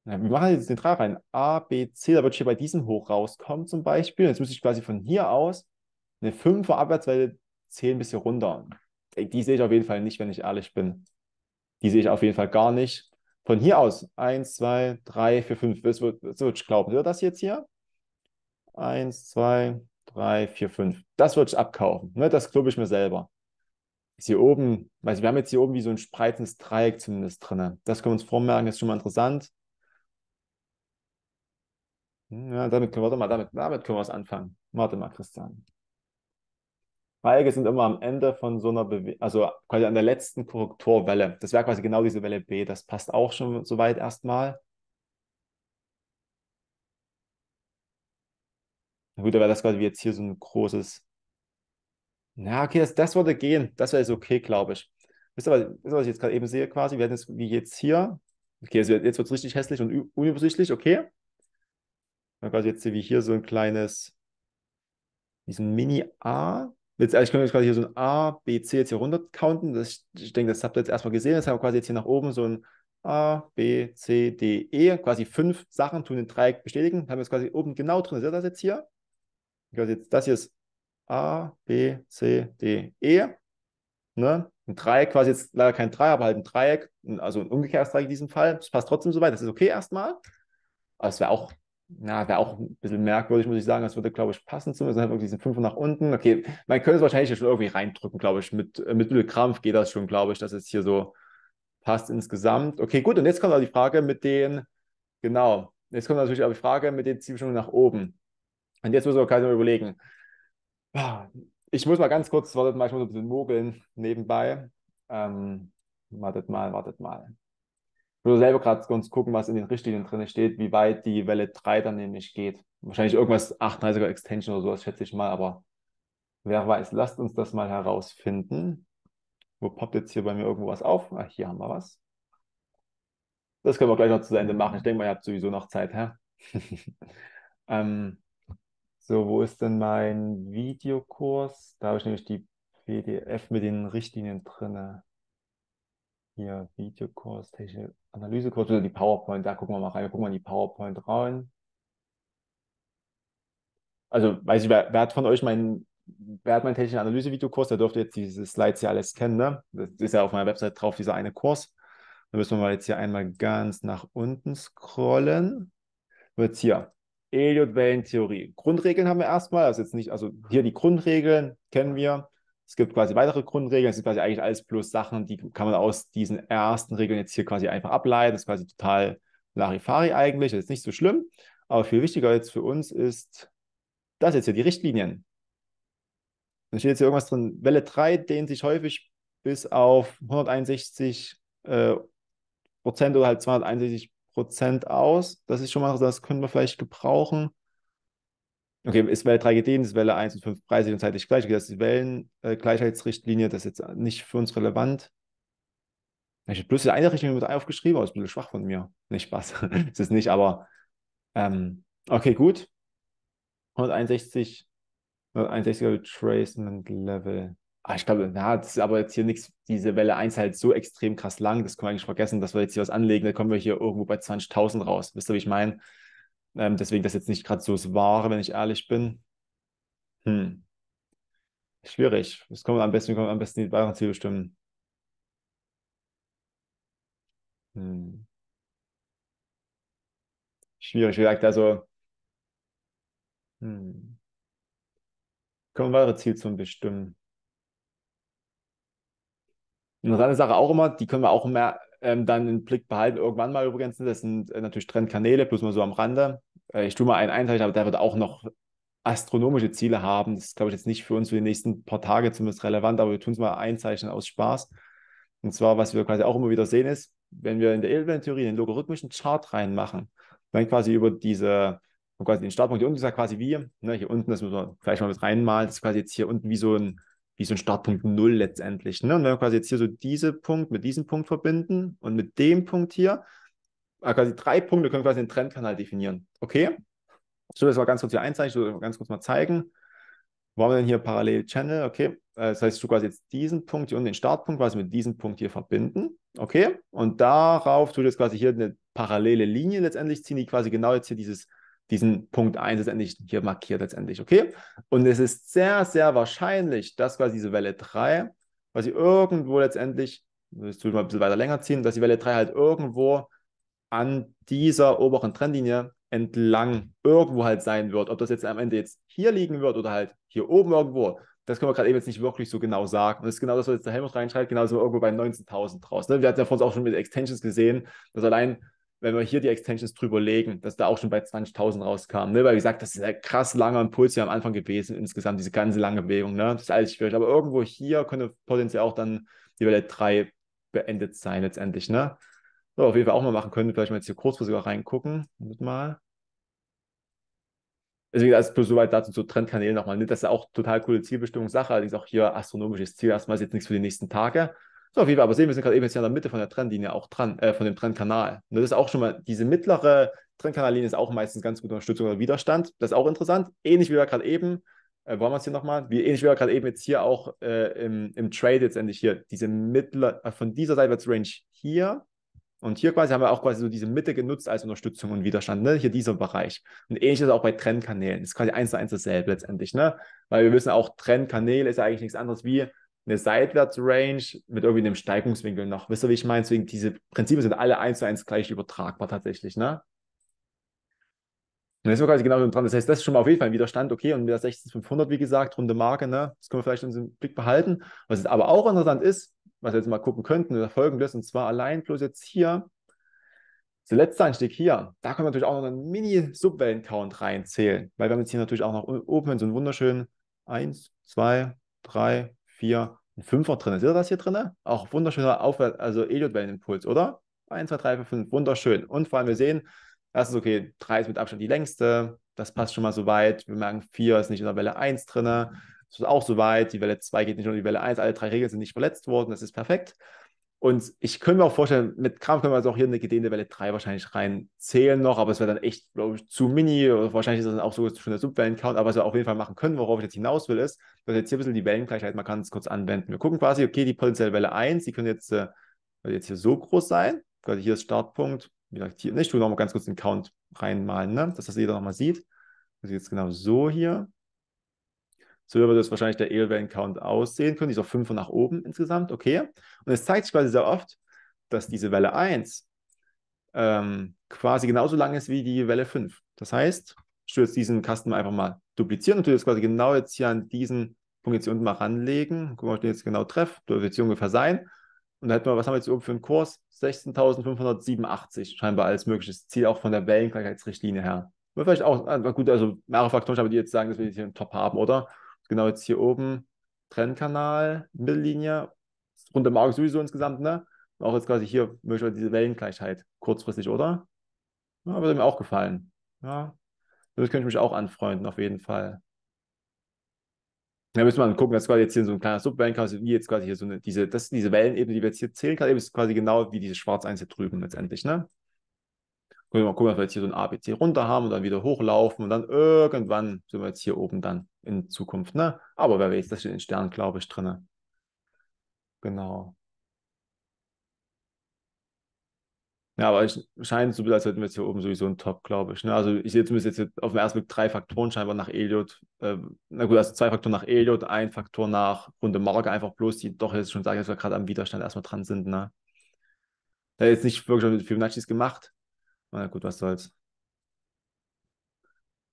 na, wir machen jetzt den Dreier rein. A, B, C, da würde ich hier bei diesem hoch rauskommen zum Beispiel. Jetzt müsste ich quasi von hier aus eine 5er Abwärtswelle zählen bis hier runter. Die sehe ich auf jeden Fall nicht, wenn ich ehrlich bin. Die sehe ich auf jeden Fall gar nicht von hier aus, 1, 2, 3, 4, 5. das wird du glauben? Hört das jetzt hier? 1, 2, 3, 4, 5. Das würde ich abkaufen. Ne? Das glaube ich mir selber. Ist hier oben, weiß ich, wir haben jetzt hier oben wie so ein spreizendes Dreieck zumindest drin. Das können wir uns vormerken, das ist schon mal interessant. Hm, ja, damit, warte mal, damit, damit können wir was anfangen. Warte mal, Christian. Feige sind immer am Ende von so einer Bewegung, also quasi an der letzten Korrekturwelle. Das wäre quasi genau diese Welle B. Das passt auch schon soweit erstmal. Na gut, da wäre das quasi wie jetzt hier so ein großes. Na, okay, das, das würde gehen. Das wäre jetzt okay, glaube ich. Wisst ihr, was, wisst ihr, was ich jetzt gerade eben sehe quasi? Wir hätten jetzt wie jetzt hier. Okay, also jetzt wird es richtig hässlich und unübersichtlich, okay. Dann quasi jetzt wie hier so ein kleines, wie so ein Mini-A. Jetzt, ich könnte jetzt quasi hier so ein A, B, C jetzt hier runter counten. Das, ich denke, das habt ihr jetzt erstmal gesehen. Jetzt haben wir quasi jetzt hier nach oben so ein A, B, C, D, E. Quasi fünf Sachen tun den Dreieck bestätigen. Haben wir jetzt quasi oben genau drin. Seht ihr das jetzt hier? Quasi jetzt, das hier ist A, B, C, D, E. Ne? Ein Dreieck, quasi jetzt leider kein Dreieck, aber halt ein Dreieck, also ein umgekehrtes Dreieck in diesem Fall. Das passt trotzdem so weit. das ist okay erstmal. Aber es wäre auch na, wäre auch ein bisschen merkwürdig, muss ich sagen. Das würde, glaube ich, passen zu mir. Sondern halt wirklich diesen 5 nach unten. Okay, man könnte es wahrscheinlich schon irgendwie reindrücken, glaube ich. Mit, äh, mit Little Krampf geht das schon, glaube ich, dass es hier so passt insgesamt. Okay, gut. Und jetzt kommt aber die Frage mit den, genau. Jetzt kommt natürlich auch die Frage mit den Zielbestimmungen nach oben. Und jetzt müssen wir quasi mal überlegen. Ah, ich muss mal ganz kurz, wartet mal, ich muss ein bisschen mogeln nebenbei. Ähm, wartet mal, wartet mal würde selber gerade ganz gucken, was in den Richtlinien drin steht, wie weit die Welle 3 dann nämlich geht. Wahrscheinlich irgendwas 38er Extension oder sowas, schätze ich mal, aber wer weiß, lasst uns das mal herausfinden. Wo poppt jetzt hier bei mir irgendwo was auf? Ach, hier haben wir was. Das können wir gleich noch zu Ende machen. Ich denke mal, ihr habt sowieso noch Zeit, hä? ähm, so, wo ist denn mein Videokurs? Da habe ich nämlich die PDF mit den Richtlinien drin hier Videokurs, technische Analysekurs oder die PowerPoint, da gucken wir mal rein, wir gucken mal in die PowerPoint rein. Also, weiß ich, wer, wer hat von euch meinen, wer hat meinen technischen Analyse-Videokurs, der dürfte jetzt diese Slides hier alles kennen, ne? Das ist ja auf meiner Website drauf, dieser eine Kurs. Da müssen wir mal jetzt hier einmal ganz nach unten scrollen. Wird hier. elliot wellen theorie Grundregeln haben wir erstmal, also jetzt nicht, also hier die Grundregeln kennen wir. Es gibt quasi weitere Grundregeln, das sind quasi eigentlich alles bloß Sachen, die kann man aus diesen ersten Regeln jetzt hier quasi einfach ableiten. Das ist quasi total Larifari eigentlich, das ist nicht so schlimm. Aber viel wichtiger jetzt für uns ist das jetzt hier, die Richtlinien. Dann steht jetzt hier irgendwas drin. Welle 3 dehnt sich häufig bis auf 161 äh, Prozent oder halt 261 Prozent aus. Das ist schon mal, das können wir vielleicht gebrauchen. Okay, ist Welle 3 gedehnt, ist Welle 1 und 5 preisig und zeitlich gleich. Okay, das ist die Wellengleichheitsrichtlinie, äh, das ist jetzt nicht für uns relevant. Ich habe bloß die eine Richtlinie mit aufgeschrieben, aber das ist ein bisschen schwach von mir. Nicht Spaß, das ist es nicht, aber ähm, okay, gut. 161, 161er Retracement Level. Ah, ich glaube, na, das ist aber jetzt hier nichts, diese Welle 1 halt so extrem krass lang, das können wir eigentlich vergessen, dass wir jetzt hier was anlegen, dann kommen wir hier irgendwo bei 20.000 raus. Wisst ihr, wie ich meine? Ähm, deswegen das jetzt nicht gerade so das Wahre, wenn ich ehrlich bin. Hm. Schwierig. Das können wir am besten, können wir am besten die weiteren Ziele bestimmen. Hm. Schwierig, wie gesagt, also. Hm. Können wir weitere Zielzonen bestimmen. Eine Sache auch immer, die können wir auch mehr ähm, dann im Blick behalten. Irgendwann mal übrigens, ne, das sind äh, natürlich Trendkanäle, plus mal so am Rande. Äh, ich tue mal einen Eintrag, aber der wird auch noch astronomische Ziele haben. Das ist, glaube ich, jetzt nicht für uns für die nächsten paar Tage zumindest relevant, aber wir tun es mal einzeichnen aus Spaß. Und zwar, was wir quasi auch immer wieder sehen, ist, wenn wir in der Edelman-Theorie den logarithmischen Chart reinmachen, dann quasi über diese, quasi oh den Startpunkt hier unten ist ja quasi wie, ne, hier unten, das müssen wir vielleicht mal mit reinmalen, das ist quasi jetzt hier unten wie so ein wie so ein Startpunkt Null letztendlich. Ne? Und wenn wir quasi jetzt hier so diese Punkt mit diesem Punkt verbinden und mit dem Punkt hier, äh, quasi drei Punkte können wir quasi den Trendkanal definieren. Okay? So, das war ganz kurz hier einzeichnen, so ganz kurz mal zeigen. Wo haben wir denn hier parallel Channel? Okay. Äh, das heißt, du quasi jetzt diesen Punkt hier und den Startpunkt quasi mit diesem Punkt hier verbinden. Okay. Und darauf tut jetzt quasi hier eine parallele Linie letztendlich ziehen, die quasi genau jetzt hier dieses diesen Punkt 1 letztendlich hier markiert letztendlich, okay? Und es ist sehr, sehr wahrscheinlich, dass quasi diese Welle 3, quasi irgendwo letztendlich, das würde mal ein bisschen weiter länger ziehen, dass die Welle 3 halt irgendwo an dieser oberen Trendlinie entlang irgendwo halt sein wird. Ob das jetzt am Ende jetzt hier liegen wird oder halt hier oben irgendwo, das können wir gerade eben jetzt nicht wirklich so genau sagen. Und das ist genau das, was jetzt der Helmut reinschreibt, genau so irgendwo bei 19.000 draus. Ne? Wir hatten ja vor uns auch schon mit Extensions gesehen, dass allein wenn wir hier die Extensions drüber legen, dass da auch schon bei 20.000 rauskam. Ne? Weil, wie gesagt, das ist ein krass langer Impuls hier am Anfang gewesen, insgesamt diese ganze lange Bewegung. Ne? Das ist alles schwierig. Aber irgendwo hier könnte potenziell auch dann die Welle 3 beendet sein, letztendlich. Ne? So, auf jeden Fall auch mal machen können. Vielleicht mal jetzt hier kurzfristig reingucken. Mit mal. Deswegen also, ist bloß soweit dazu zu so Trendkanälen nochmal. Ne? Das ist auch total coole Zielbestimmungssache. Allerdings auch hier astronomisches Ziel. Erstmal ist jetzt nichts für die nächsten Tage. So, wie wir aber sehen wir sind gerade eben jetzt hier in der Mitte von der Trendlinie auch dran, äh, von dem Trendkanal. Und das ist auch schon mal, diese mittlere Trendkanallinie ist auch meistens ganz gute Unterstützung oder Widerstand. Das ist auch interessant. Ähnlich wie wir gerade eben, äh, wo wir es hier nochmal? Wie, ähnlich wie wir gerade eben jetzt hier auch äh, im, im Trade letztendlich hier, diese mittlere, äh, von dieser Seitwärtsrange hier und hier quasi haben wir auch quasi so diese Mitte genutzt als Unterstützung und Widerstand, ne? Hier dieser Bereich. Und ähnlich ist es auch bei Trendkanälen. Das ist quasi eins zu eins dasselbe letztendlich, ne? Weil wir wissen auch, Trendkanäle ist ja eigentlich nichts anderes wie eine Seitwärtsrange mit irgendwie einem Steigungswinkel noch. Wisst ihr, wie ich meine? Deswegen, diese Prinzipien sind alle eins zu eins gleich übertragbar tatsächlich, ne? Und jetzt sind wir quasi genau dran. Das heißt, das ist schon mal auf jeden Fall ein Widerstand, okay, und mit der 16500, wie gesagt, runde Marke, ne? Das können wir vielleicht uns im Blick behalten. Was jetzt aber auch interessant ist, was wir jetzt mal gucken könnten, ist folgendes, und zwar allein bloß jetzt hier, der letzte Anstieg hier, da können wir natürlich auch noch einen Mini-Subwellen-Count reinzählen, weil wir haben jetzt hier natürlich auch noch oben so einen wunderschönen 1, 2, 3, 4, ein Fünfer drin. Seht ihr das hier drin? Auch wunderschöner Aufwärts, also Elliott-Wellenimpuls, oder? 1, 2, 3, 4, 5, wunderschön. Und vor allem, wir sehen, das ist okay, 3 ist mit Abstand die längste, das passt schon mal so weit. Wir merken, 4 ist nicht in der Welle 1 drin, das ist auch so weit. Die Welle 2 geht nicht um die Welle 1, alle drei Regeln sind nicht verletzt worden, das ist perfekt. Und ich könnte mir auch vorstellen, mit Kram können wir also auch hier eine gedehnte Welle 3 wahrscheinlich reinzählen noch, aber es wäre dann echt, glaube ich, zu mini. Oder wahrscheinlich ist das dann auch so schon der Subwellencount, aber was wir auf jeden Fall machen können, worauf ich jetzt hinaus will, ist, dass wir jetzt hier ein bisschen die Wellengleichheit mal ganz kurz anwenden. Wir gucken quasi, okay, die potenzielle Welle 1, die können jetzt, äh, jetzt hier so groß sein. Quasi hier ist Startpunkt. Wie gesagt, hier, ne, ich tue nochmal ganz kurz den Count reinmalen, ne, dass das jeder nochmal sieht. Also jetzt genau so hier. So würde das wahrscheinlich der Edelwellen-Count aussehen können. Die ist auf 5 und nach oben insgesamt, okay. Und es zeigt sich quasi sehr oft, dass diese Welle 1 ähm, quasi genauso lang ist wie die Welle 5. Das heißt, ich würde jetzt diesen Kasten einfach mal duplizieren und würde jetzt quasi genau jetzt hier an diesen Punkt jetzt hier unten mal ranlegen. Gucken, wir, ob ich den jetzt genau treffe. Dürfte jetzt hier ungefähr sein. Und da hätten wir, was haben wir jetzt oben für einen Kurs? 16.587 scheinbar als mögliches Ziel auch von der Wellengleichheitsrichtlinie her. Wird vielleicht auch, äh, gut, also mehrere Faktoren, aber die jetzt sagen, dass wir jetzt hier einen Top haben, oder? genau jetzt hier oben, Trennkanal, Mittellinie, rund im Auge sowieso insgesamt, ne? Und auch jetzt quasi hier möglicherweise diese Wellengleichheit kurzfristig, oder? Ja, würde mir auch gefallen. Ja. Damit könnte ich mich auch anfreunden, auf jeden Fall. Da müssen wir mal gucken, dass quasi jetzt hier so ein kleiner Subwellenkreis, wie jetzt quasi hier so eine, diese, das diese Wellenebene, die wir jetzt hier zählen kann, eben ist quasi genau wie diese schwarz eins hier drüben letztendlich, ne? Können wir mal gucken, ob wir jetzt hier so ein ABC runter haben und dann wieder hochlaufen und dann irgendwann sind wir jetzt hier oben dann in Zukunft, ne? Aber wer weiß, das steht in Stern, glaube ich, drin. Genau. Ja, aber es scheint so, als hätten wir jetzt hier oben sowieso einen Top, glaube ich. Ne? Also ich sehe zumindest jetzt auf den ersten Blick drei Faktoren scheinbar nach Elliot. Äh, na gut, also zwei Faktoren nach Elliot, ein Faktor nach runde Marke, einfach bloß, die doch jetzt schon sagen, dass wir gerade am Widerstand erstmal dran sind. Ne? Da ist nicht wirklich schon mit Fibonacci's gemacht. Na gut, was soll's.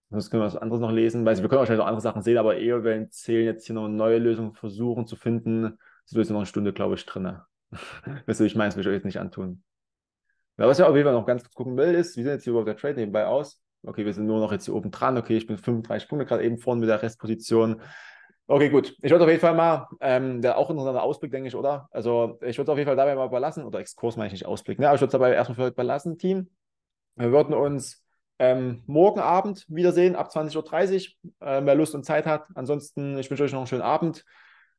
Sonst können wir was anderes noch lesen. Weil wir können wahrscheinlich noch andere Sachen sehen, aber eher wenn zählen jetzt hier noch eine neue Lösung versuchen zu finden, so ist noch eine Stunde, glaube ich, drin. weißt du, ich meine, das will ich euch jetzt nicht antun. Ja, was ich auf jeden Fall noch ganz kurz gucken will, ist, wie sieht jetzt hier überhaupt der Trade nebenbei aus? Okay, wir sind nur noch jetzt hier oben dran. Okay, ich bin 35 Punkte gerade eben vorne mit der Restposition. Okay, gut. Ich würde auf jeden Fall mal, ähm, der auch interessanter Ausblick, denke ich, oder? Also, ich würde es auf jeden Fall dabei mal überlassen, oder Exkurs meine ich nicht Ausblick, ne? aber ich würde es dabei erstmal für heute belassen, Team. Wir würden uns ähm, morgen Abend wiedersehen ab 20.30 Uhr, äh, wer Lust und Zeit hat. Ansonsten, ich wünsche euch noch einen schönen Abend.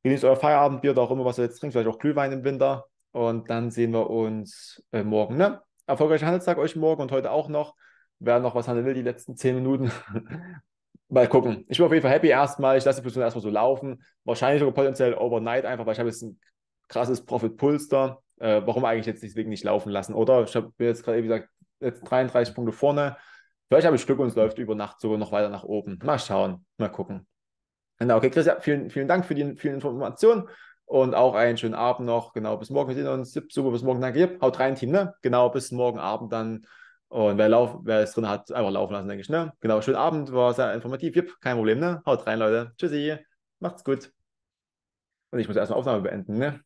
Genießt euer Feierabendbier oder auch immer, was ihr jetzt trinkt, vielleicht auch Glühwein im Winter. Und dann sehen wir uns äh, morgen. Ne? Erfolgreicher Handelstag euch morgen und heute auch noch. Wer noch was handeln will, die letzten 10 Minuten. mal gucken. Ich bin auf jeden Fall happy erstmal. Ich lasse die Position erstmal so laufen. Wahrscheinlich sogar potenziell overnight einfach, weil ich habe jetzt ein krasses Profit-Pulster. Äh, warum eigentlich jetzt deswegen nicht laufen lassen? Oder ich habe jetzt gerade eben gesagt, jetzt 33 Punkte vorne. Vielleicht habe ich Glück und es läuft über Nacht sogar noch weiter nach oben. Mal schauen, mal gucken. Genau, okay, Christian, vielen, vielen Dank für die vielen Informationen und auch einen schönen Abend noch. Genau, bis morgen. Wir sehen uns. Super, bis morgen. Danke. Haut rein, Team, ne? Genau, bis morgen Abend dann. Und wer, lauf, wer es drin hat, einfach laufen lassen, denke ich, ne? Genau, schönen Abend, war sehr informativ. Yep, kein Problem, ne? Haut rein, Leute. Tschüssi. Macht's gut. Und ich muss erstmal Aufnahme beenden, ne?